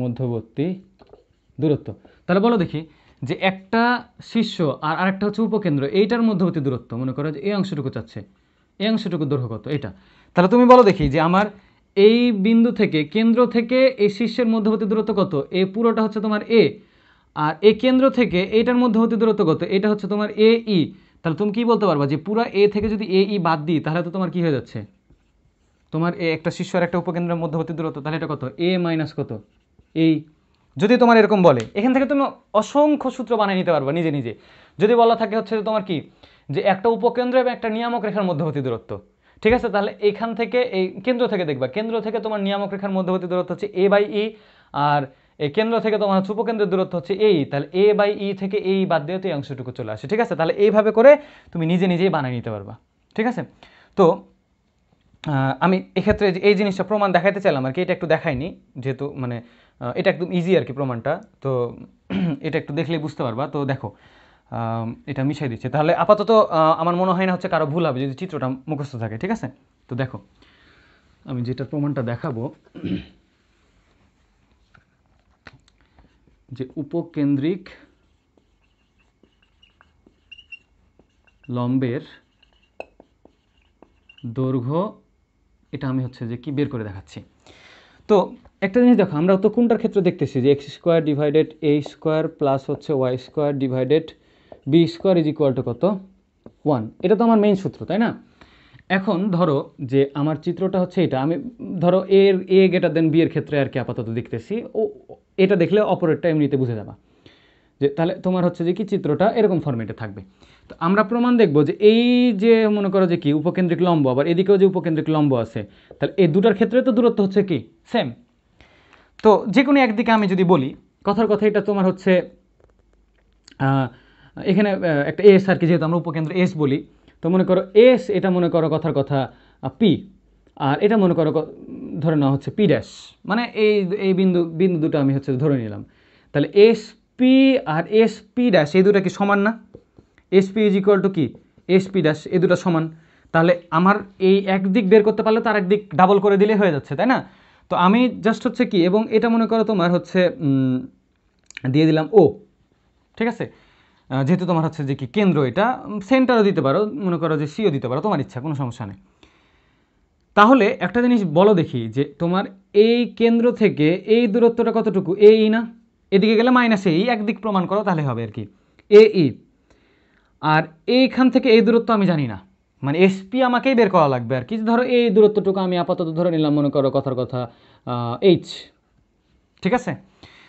Speaker 1: মধ্যবর্তী দূরত্ব তাহলে বলো দেখি যে একটা শীর্ষ আর আরেকটা হচ্ছে উপকেন্দ্র এইটার মধ্যবর্তী দূরত্ব মনে করো যে এই অংশটুকু চাচ্ছে এই অংশটুকু দৈর্ঘ্য কত এটা তাহলে তুমি বলো দেখি যে আমার এই বিন্দু থেকে কেন্দ্র থেকে এই শীর্ষের মধ্যবর্তী দূরত্ব কত এ পুরোটা হচ্ছে তোমার এ আর এ কেন্দ্র থেকে এইটার মধ্যবর্তী দূরত্ব কত এটা হচ্ছে তোমার এ ই তাহলে তুমি কি বলতে পারবা যে পুরো এ থেকে যদি এ ই বাদ দিই তাহলে তো তোমার কি হয়ে যাচ্ছে তোমার এ একটা শীর্ষ আর একটা উপকেন্দ্রের মধ্যবর্তী দূরত্ব তাহলে এটা কত এ মাইনাস কত এই যদি তোমার এরকম বলে এখান থেকে তুমি অসংখ্য সূত্র বানিয়ে নিতে পারবা নিজে নিজে যদি বলা থাকে হচ্ছে তোমার কি যে একটা উপকেন্দ্র এবং একটা নিয়ামক রেখার মধ্যবর্তী দূরত্ব ঠিক আছে তাহলে এখান থেকে এই কেন্দ্র থেকে দেখবা কেন্দ্র থেকে তোমার নিয়ামক রেখার মধ্যবর্তী দূরত্ব হচ্ছে এ বাই ই আর এই কেন্দ্র থেকে তোমার হচ্ছে উপকেন্দ্রের দূরত্ব হচ্ছে এই তাহলে এ বাই ই থেকে এই বাদ দিয়ে তো এই অংশটুকু চলে আসে ঠিক আছে তাহলে এইভাবে করে তুমি নিজে নিজেই বানিয়ে নিতে পারবা ঠিক আছে তো আমি এক্ষেত্রে এই জিনিসটা প্রমাণ দেখাইতে চাইলাম আর কি এটা একটু দেখাইনি যেহেতু মানে এটা একদম ইজি আর কি প্রমাণটা তো (clears throat) এটা একটু দেখলেই বুঝতে পারবা তো দেখো এটা মিশাই দিচ্ছে তাহলে আপাতত আমার মনে হয় না হচ্ছে কারো ভুল হবে যদি চিত্রটা মুখস্থ থাকে ঠিক আছে তো দেখো আমি যেটার প্রমাণটা দেখাবো (clears throat) যে উপকেন্দ্রিক লম্বের দৈর্ঘ্য এটা আমি হচ্ছে যে কি বের করে দেখাচ্ছি তো একটা জিনিস দেখো আমরা তো কোনটার ক্ষেত্রে দেখতেছি যে x square divided a square plus হচ্ছে y square divided b square is equal to কত ওয়ান এটা তো আমার মেইন সূত্র তাই না এখন ধরো যে আমার চিত্রটা হচ্ছে এটা আমি ধরো এর এ গেটার দেন বি এর ক্ষেত্রে আর কি আপাতত দেখতেছি ও এটা দেখলে অপরেরটা এমনিতে বুঝে যাবা যে তাহলে তোমার হচ্ছে যে কি চিত্রটা এরকম ফর্মেটে থাকবে তো আমরা প্রমাণ দেখব যে এই যে মনে করো যে কি উপকেন্দ্রিক লম্ব আবার এদিকেও যে উপকেন্দ্রিক লম্ব আছে তাহলে এই দুটার ক্ষেত্রে তো দূরত্ব হচ্ছে কি সেম তো যে কোনো একদিকে আমি যদি বলি কথার কথা এটা তোমার হচ্ছে এখানে একটা এস আর কি যেহেতু আমরা উপকেন্দ্র এস বলি তো মনে করো এস এটা মনে করো কথার কথা পি আর এটা মনে করো ধরে নেওয়া হচ্ছে পি ড্যাশ মানে এই এই বিন্দু বিন্দু দুটো আমি হচ্ছে ধরে নিলাম তাহলে এস পি আর এস পি ড্যাশ এই দুটো কি সমান না S P is equal to কি এস পি ড্যাশ এই দুটো সমান তাহলে আমার এই একদিক বের করতে পারলে তার একদিক ডাবল করে দিলে হয়ে যাচ্ছে তাই না তো আমি জাস্ট হচ্ছে কি এবং এটা মনে করো তোমার হচ্ছে দিয়ে দিলাম ও ঠিক আছে যেহেতু তোমার হচ্ছে যে কি কেন্দ্র এটা সেন্টারও দিতে পারো মনে করো যে সিও দিতে পারো তোমার ইচ্ছা কোনো সমস্যা নেই তাহলে একটা জিনিস বলো দেখি যে তোমার এই কেন্দ্র থেকে এই দূরত্বটা কতটুকু এ ই e না এদিকে গেলে মাইনাস এই e, একদিক প্রমাণ করো তাহলে হবে আর কি এ ই e। আর এইখান থেকে এই দূরত্ব আমি জানি না মানে এসপি আমাকেই বের করা লাগবে আর কি ধরো এই দূরত্বটুকু আমি আপাতত ধরে নিলাম মনে করো কথার কথা এইচ ঠিক আছে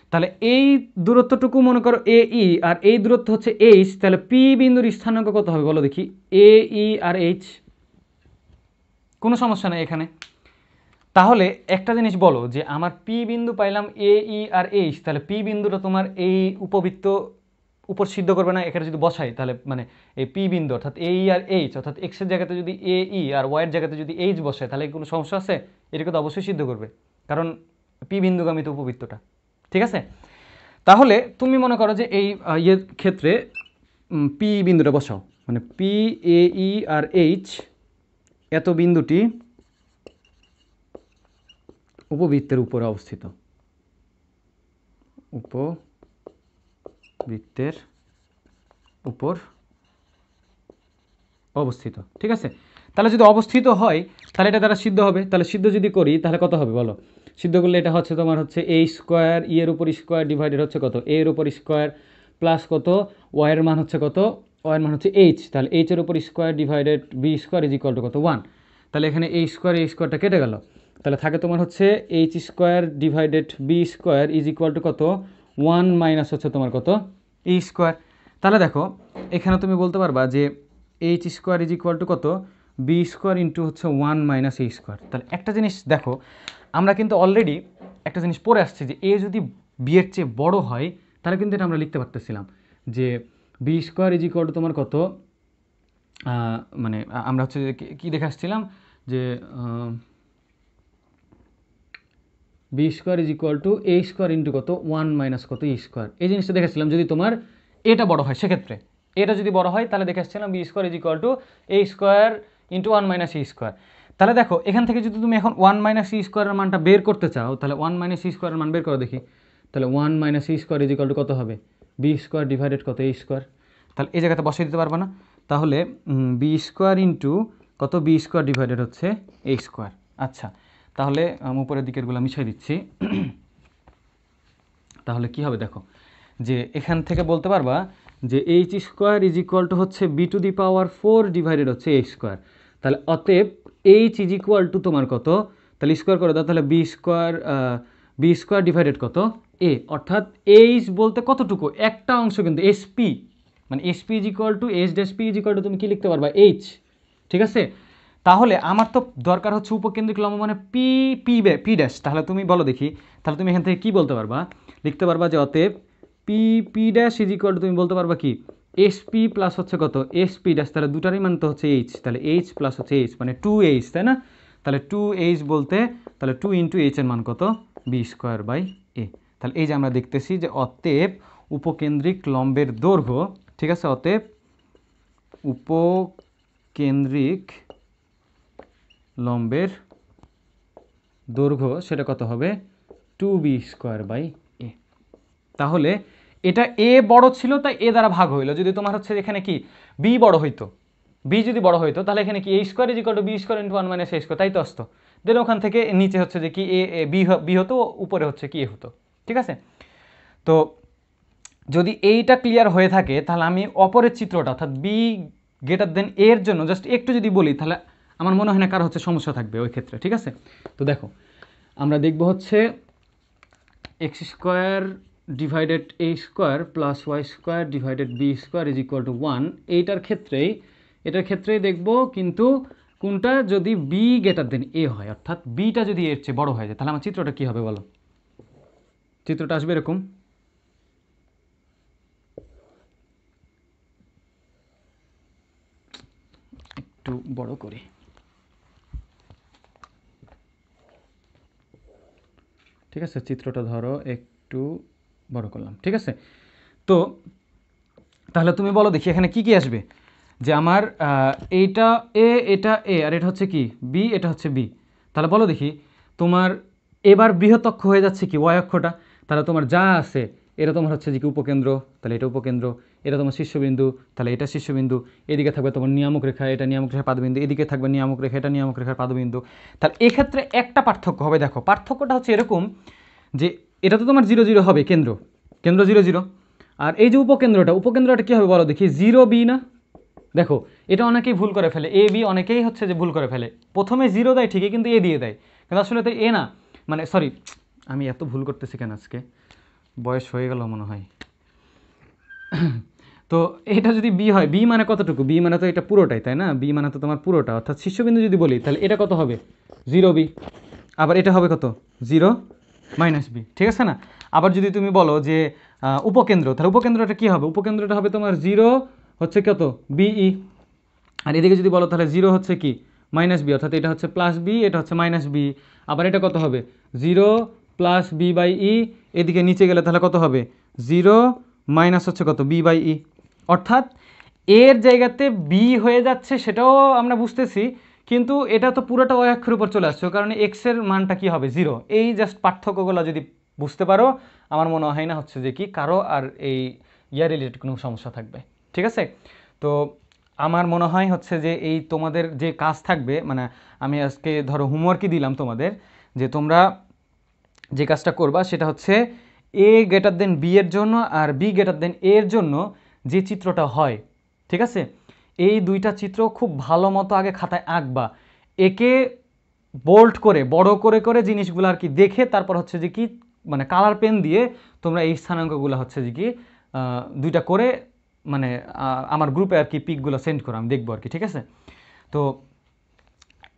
Speaker 1: তাহলে এই দূরত্বটুকু মনে করো এ ই e, আর এই দূরত্ব হচ্ছে এইচ তাহলে পি বিন্দুর স্থানাঙ্ক কত হবে বলো দেখি এ ই e, আর এইচ কোনো সমস্যা নেই এখানে তাহলে একটা জিনিস বলো যে আমার পি বিন্দু পাইলাম এ ই e, আর এইচ তাহলে পি বিন্দুটা তোমার এই উপবৃত্ত উপর সিদ্ধ করবে না এখানে যদি বসাই তাহলে মানে এই পি বিন্দু অর্থাৎ এই e আর এইচ অর্থাৎ এক্সের জায়গাতে যদি এ ই e আর ওয়াইয়ের জায়গাতে যদি এইচ বসায় তাহলে কোনো সমস্যা আছে এটাকে তো অবশ্যই সিদ্ধ করবে কারণ পি বিন্দুগামী তো উপবৃত্তটা ঠিক আছে তাহলে তুমি মনে করো যে এই ইয়ের ক্ষেত্রে পি বিন্দুটা বসাও মানে P A E R H এত বিন্দুটি উপবৃত্তের উপরে অবস্থিত উপ বৃত্তের উপর অবস্থিত ঠিক আছে তাহলে যদি অবস্থিত হয় তাহলে এটা দ্বারা সিদ্ধ হবে তাহলে সিদ্ধ যদি করি তাহলে কত হবে বলো সিদ্ধ করলে এটা হচ্ছে তোমার হচ্ছে এ স্কোয়ার ই এর উপর স্কোয়ার ডিভাইডেড হচ্ছে কত এ এর উপর স্কোয়ার প্লাস কত ওয়ের মান হচ্ছে কত ওয়াইয়ের মান হচ্ছে এইচ তাহলে এইচ এর উপর square divided b square is equal to কত ওয়ান তাহলে এখানে এই স্কোয়ার এই স্কোয়ারটা কেটে গেল তাহলে থাকে তোমার হচ্ছে h square divided b square is equal to কত ওয়ান মাইনাস হচ্ছে তোমার কত ই স্কোয়ার তাহলে দেখো এখানে তুমি বলতে পারবা যে h square is equal to কত বি স্কোয়ার ইন্টু হচ্ছে ওয়ান মাইনাস এই স্কোয়ার তাহলে একটা জিনিস দেখো আমরা কিন্তু অলরেডি একটা জিনিস পরে আসছি যে এ যদি বি এর চেয়ে বড় হয় তাহলে কিন্তু এটা আমরা লিখতে পারতেছিলাম যে b square is equal to তোমার কত মানে আমরা হচ্ছে কি দেখে আসছিলাম যে b square is equal to a square into কত ওয়ান মাইনাস কত ই e স্কোয়ার এই জিনিসটা দেখেছিলাম যদি তোমার এটা বড় হয় সেক্ষেত্রে এটা যদি বড় হয় তাহলে দেখে আসছিলাম b square is equal to a square into one minus e square তাহলে দেখো এখান থেকে যদি তুমি এখন ওয়ান মাইনাস ই স্কোয়ারের মানটা বের করতে চাও তাহলে ওয়ান মাইনাস ই স্কোয়ারের মান বের করো দেখি তাহলে one minus e square is equal to কত হবে বি স্কোয়ার ডিভাইডেড কত এ স্কোয়ার তাহলে এই জায়গাতে বসিয়ে দিতে পারবো না তাহলে বি স্কোয়ার ইন্টু কত বি স্কোয়ার ডিভাইডেড হচ্ছে এ স্কোয়ার আচ্ছা তাহলে উপরের দিকেরগুলো মিশাই দিচ্ছি তাহলে কি হবে দেখো যে এখান থেকে বলতে পারবা যে h square is equal to হচ্ছে b to the power four divided হচ্ছে এইচ স্কোয়ার তাহলে অতএব এইচ ইজ ইকুয়াল টু তোমার কত তাহলে স্কোয়ার করে দাও তাহলে b square b square divided কত এ অর্থাৎ এইচ বলতে কতটুকু একটা অংশ কিন্তু এসপি মানে SP is equal to h ডেসপি ইজ ইকুয়াল টু তুমি কী লিখতে পারবা এইচ ঠিক আছে তাহলে আমার তো দরকার হচ্ছে উপকেন্দ্রিক লম্ব মানে পি পি বে পি ড্যাশ তাহলে তুমি বলো দেখি তাহলে তুমি এখান থেকে কি বলতে পারবা লিখতে পারবা যে অতএব P P dash is equal তুমি বলতে পারবা কি এস পি প্লাস হচ্ছে কত এস পি ড্যাশ তাহলে দুটারই মান তো হচ্ছে এইচ তাহলে এইচ প্লাস হচ্ছে এইচ মানে টু এইচ তাই না তাহলে টু এইচ বলতে তাহলে টু ইন্টু এইচের মান কত বি স্কোয়ার বাই এ তাহলে এই যে আমরা দেখতেছি যে অতএব উপকেন্দ্রিক লম্বের দৈর্ঘ্য ঠিক আছে অতএব উপকেন্দ্রিক লম্বের দৈর্ঘ্য সেটা কত হবে two b square by a তাহলে এটা এ বড় ছিল তাই এ দ্বারা ভাগ হইলো যদি তোমার হচ্ছে এখানে কি বি বড় হইতো বি যদি বড় হইতো তাহলে এখানে কি a square is equal to b square into one minus a square তাই তো আসতো দেন ওখান থেকে নিচে হচ্ছে যে কি এ বি বি হতো উপরে হচ্ছে কি এ হতো ঠিক আছে তো যদি এইটা ক্লিয়ার হয়ে থাকে তাহলে আমি অপরের চিত্রটা অর্থাৎ বি গ্রেটার দেন এর জন্য জাস্ট একটু যদি বলি তাহলে আমার মনে হয় না কার হচ্ছে সমস্যা থাকবে ওই ক্ষেত্রে ঠিক আছে তো দেখো আমরা দেখব হচ্ছে x square divided a square plus y square divided b square is equal to one এইটার ক্ষেত্রেই এটার ক্ষেত্রেই দেখব কিন্তু কোনটা যদি বি গেটার দেন এ হয় অর্থাৎ বিটা যদি এর চেয়ে বড় হয়ে যায় তাহলে আমার চিত্রটা কী হবে বলো চিত্রটা আসবে এরকম একটু বড় করে ঠিক আছে চিত্রটা ধরো একটু বড় করলাম ঠিক আছে তো তাহলে তুমি বলো দেখি এখানে কি কি আসবে যে আমার এইটা এ এটা এ আর এটা হচ্ছে কি বি এটা হচ্ছে বি তাহলে বলো দেখি তোমার এবার বৃহতক্ষ হয়ে যাচ্ছে কি ওয়াই অক্ষটা তাহলে তোমার যা আছে এটা তোমার হচ্ছে যে কি উপকেন্দ্র তাহলে এটা উপকেন্দ্র এটা তোমার শীর্ষবিন্দু তাহলে এটা শীর্ষবিন্দু এদিকে থাকবে তোমার নিয়ামক রেখা এটা নিয়ামক রেখা পাদবিন্দু এদিকে থাকবে নিয়ামক রেখা এটা নিয়ামক রেখার পাদবিন্দু তাহলে এক্ষেত্রে একটা পার্থক্য হবে দেখো পার্থক্যটা হচ্ছে এরকম যে এটা তো তোমার জিরো জিরো হবে কেন্দ্র কেন্দ্র জিরো জিরো আর এই যে উপকেন্দ্রটা উপকেন্দ্রটা কী হবে বলো দেখি জিরো বি না দেখো এটা অনেকেই ভুল করে ফেলে এ বি অনেকেই হচ্ছে যে ভুল করে ফেলে প্রথমে জিরো দেয় ঠিকই কিন্তু এ দিয়ে দেয় কিন্তু আসলে তো এ না মানে সরি আমি এত ভুল করতেছি কেন আজকে বয়স হয়ে গেল মনে হয় তো এটা যদি বি হয় বি মানে কতটুকু বি মানে তো এটা পুরোটাই তাই না বি মানে তো তোমার পুরোটা অর্থাৎ শীর্ষবিন্দু যদি বলি তাহলে এটা কত হবে জিরো বি আবার এটা হবে কত জিরো মাইনাস বি ঠিক আছে না আবার যদি তুমি বলো যে উপকেন্দ্র তাহলে উপকেন্দ্রটা কী হবে উপকেন্দ্রটা হবে তোমার জিরো হচ্ছে কত বিই e। আর এদিকে যদি বলো তাহলে জিরো হচ্ছে কি মাইনাস বি অর্থাৎ এটা হচ্ছে প্লাস বি এটা হচ্ছে মাইনাস বি আবার এটা কত হবে zero plus b by e এদিকে নিচে গেলে তাহলে কত হবে জিরো মাইনাস হচ্ছে কত বি বাই ই অর্থাৎ এর জায়গাতে বি হয়ে যাচ্ছে সেটাও আমরা বুঝতেছি কিন্তু এটা তো পুরোটা ওই অক্ষের উপর চলে আসছে কারণ এক্সের মানটা কি হবে জিরো এই জাস্ট পার্থক্যগুলো যদি বুঝতে পারো আমার মনে হয় না হচ্ছে যে কি কারো আর এই ইয়ার রিলেটেড কোনো সমস্যা থাকবে ঠিক আছে তো আমার মনে হয় হচ্ছে যে এই তোমাদের যে কাজ থাকবে মানে আমি আজকে ধরো হোমওয়ার্কই দিলাম তোমাদের যে তোমরা যে কাজটা করবা সেটা হচ্ছে এ গ্রেটার দেন বি এর জন্য আর বি গ্রেটার দেন এর জন্য যে চিত্রটা হয় ঠিক আছে এই দুইটা চিত্র খুব ভালো মতো আগে খাতায় আঁকবা একে বোল্ড করে বড় করে করে জিনিসগুলো আর কি দেখে তারপর হচ্ছে যে কি মানে কালার পেন দিয়ে তোমরা এই স্থানাঙ্কগুলো হচ্ছে যে কি দুইটা করে মানে আমার গ্রুপে আর কি পিকগুলো সেন্ড করো আমি দেখবো আর কি ঠিক আছে তো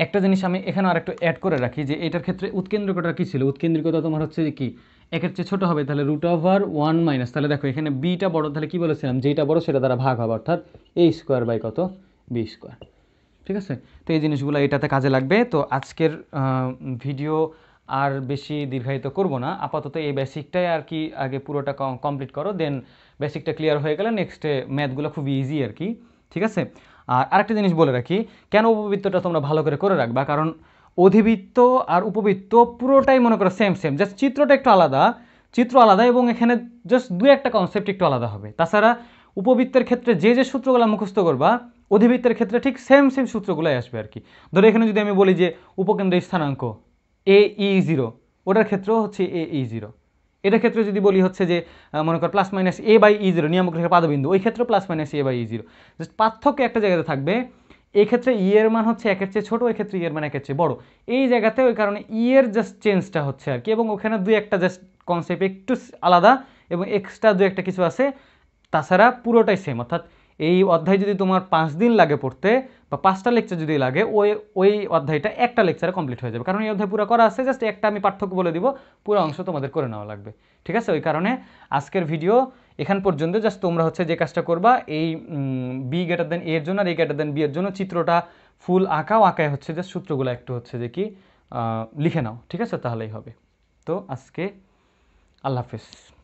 Speaker 1: একটা জিনিস আমি এখানে আর একটু অ্যাড করে রাখি যে এটার ক্ষেত্রে উৎকেন্দ্রিকতা কী ছিল উৎকেন্দ্রিকতা তোমার হচ্ছে যে কি একের চেয়ে ছোটো হবে তাহলে রুট ওভার ওয়ান মাইনাস তাহলে দেখো এখানে বিটা বড় তাহলে কী বলেছিলাম যেটা বড় সেটা দ্বারা ভাগ হবে অর্থাৎ এ স্কোয়ার বাই কত বি স্কোয়ার ঠিক আছে তো এই জিনিসগুলো এটাতে কাজে লাগবে তো আজকের ভিডিও আর বেশি দীর্ঘায়িত করব না আপাতত এই বেসিকটাই আর কি আগে পুরোটা কমপ্লিট করো দেন বেসিকটা ক্লিয়ার হয়ে গেলে নেক্সটে ম্যাথগুলো খুব ইজি আর কি ঠিক আছে আর আরেকটা জিনিস বলে রাখি কেন উপবৃত্তটা তোমরা ভালো করে করে রাখবা কারণ অধিবৃত্ত আর উপবৃত্ত পুরোটাই মনে করো সেম সেম জাস্ট চিত্রটা একটু আলাদা চিত্র আলাদা এবং এখানে জাস্ট দু একটা কনসেপ্ট একটু আলাদা হবে তাছাড়া উপবৃত্তের ক্ষেত্রে যে যে সূত্রগুলো মুখস্থ করবা অধিবৃত্তের ক্ষেত্রে ঠিক সেম সেম সূত্রগুলোই আসবে আর কি ধরো এখানে যদি আমি বলি যে উপকেন্দ্র স্থানাঙ্ক এ ই জিরো ওটার ক্ষেত্রেও হচ্ছে এ ই জিরো এটার ক্ষেত্রে যদি বলি হচ্ছে যে মনে কর plus minus a by e zero নিয়ামক রেখা পাদবিন্দু ওই ক্ষেত্রে plus minus a by e zero just পার্থক্য একটা জায়গাতে থাকবে এক্ষেত্রে ইয়ের e এর মান হচ্ছে একের চেয়ে ছোটো এক্ষেত্রে ক্ষেত্রে e ইয়ের মান একের চেয়ে বড় এই জায়গাতে ওই কারণে ইয়ের জাস্ট চেঞ্জটা হচ্ছে আর কি এবং ওখানে দুই একটা জাস্ট কনসেপ্ট একটু আলাদা এবং এক্সট্রা দু একটা কিছু আছে তাছাড়া পুরোটাই সেম অর্থাৎ এই অধ্যায় যদি তোমার পাঁচ দিন লাগে পড়তে বা পাঁচটা লেকচার যদি লাগে ওই ওই অধ্যায়টা একটা লেকচারে কমপ্লিট হয়ে যাবে কারণ এই অধ্যায় পুরো করা আছে জাস্ট একটা আমি পার্থক্য বলে দিব পুরো অংশ তোমাদের করে নেওয়া লাগবে ঠিক আছে ওই কারণে আজকের ভিডিও এখান পর্যন্ত জাস্ট তোমরা হচ্ছে যে কাজটা করবা এই বি গ্রেটার দেন এর জন্য আর এ গ্রেটার দেন বি এর জন্য চিত্রটা ফুল আঁকাও আঁকায় হচ্ছে যে সূত্রগুলো একটু হচ্ছে যে কি লিখে নাও ঠিক আছে তাহলেই হবে তো আজকে আল্লাহ হাফিজ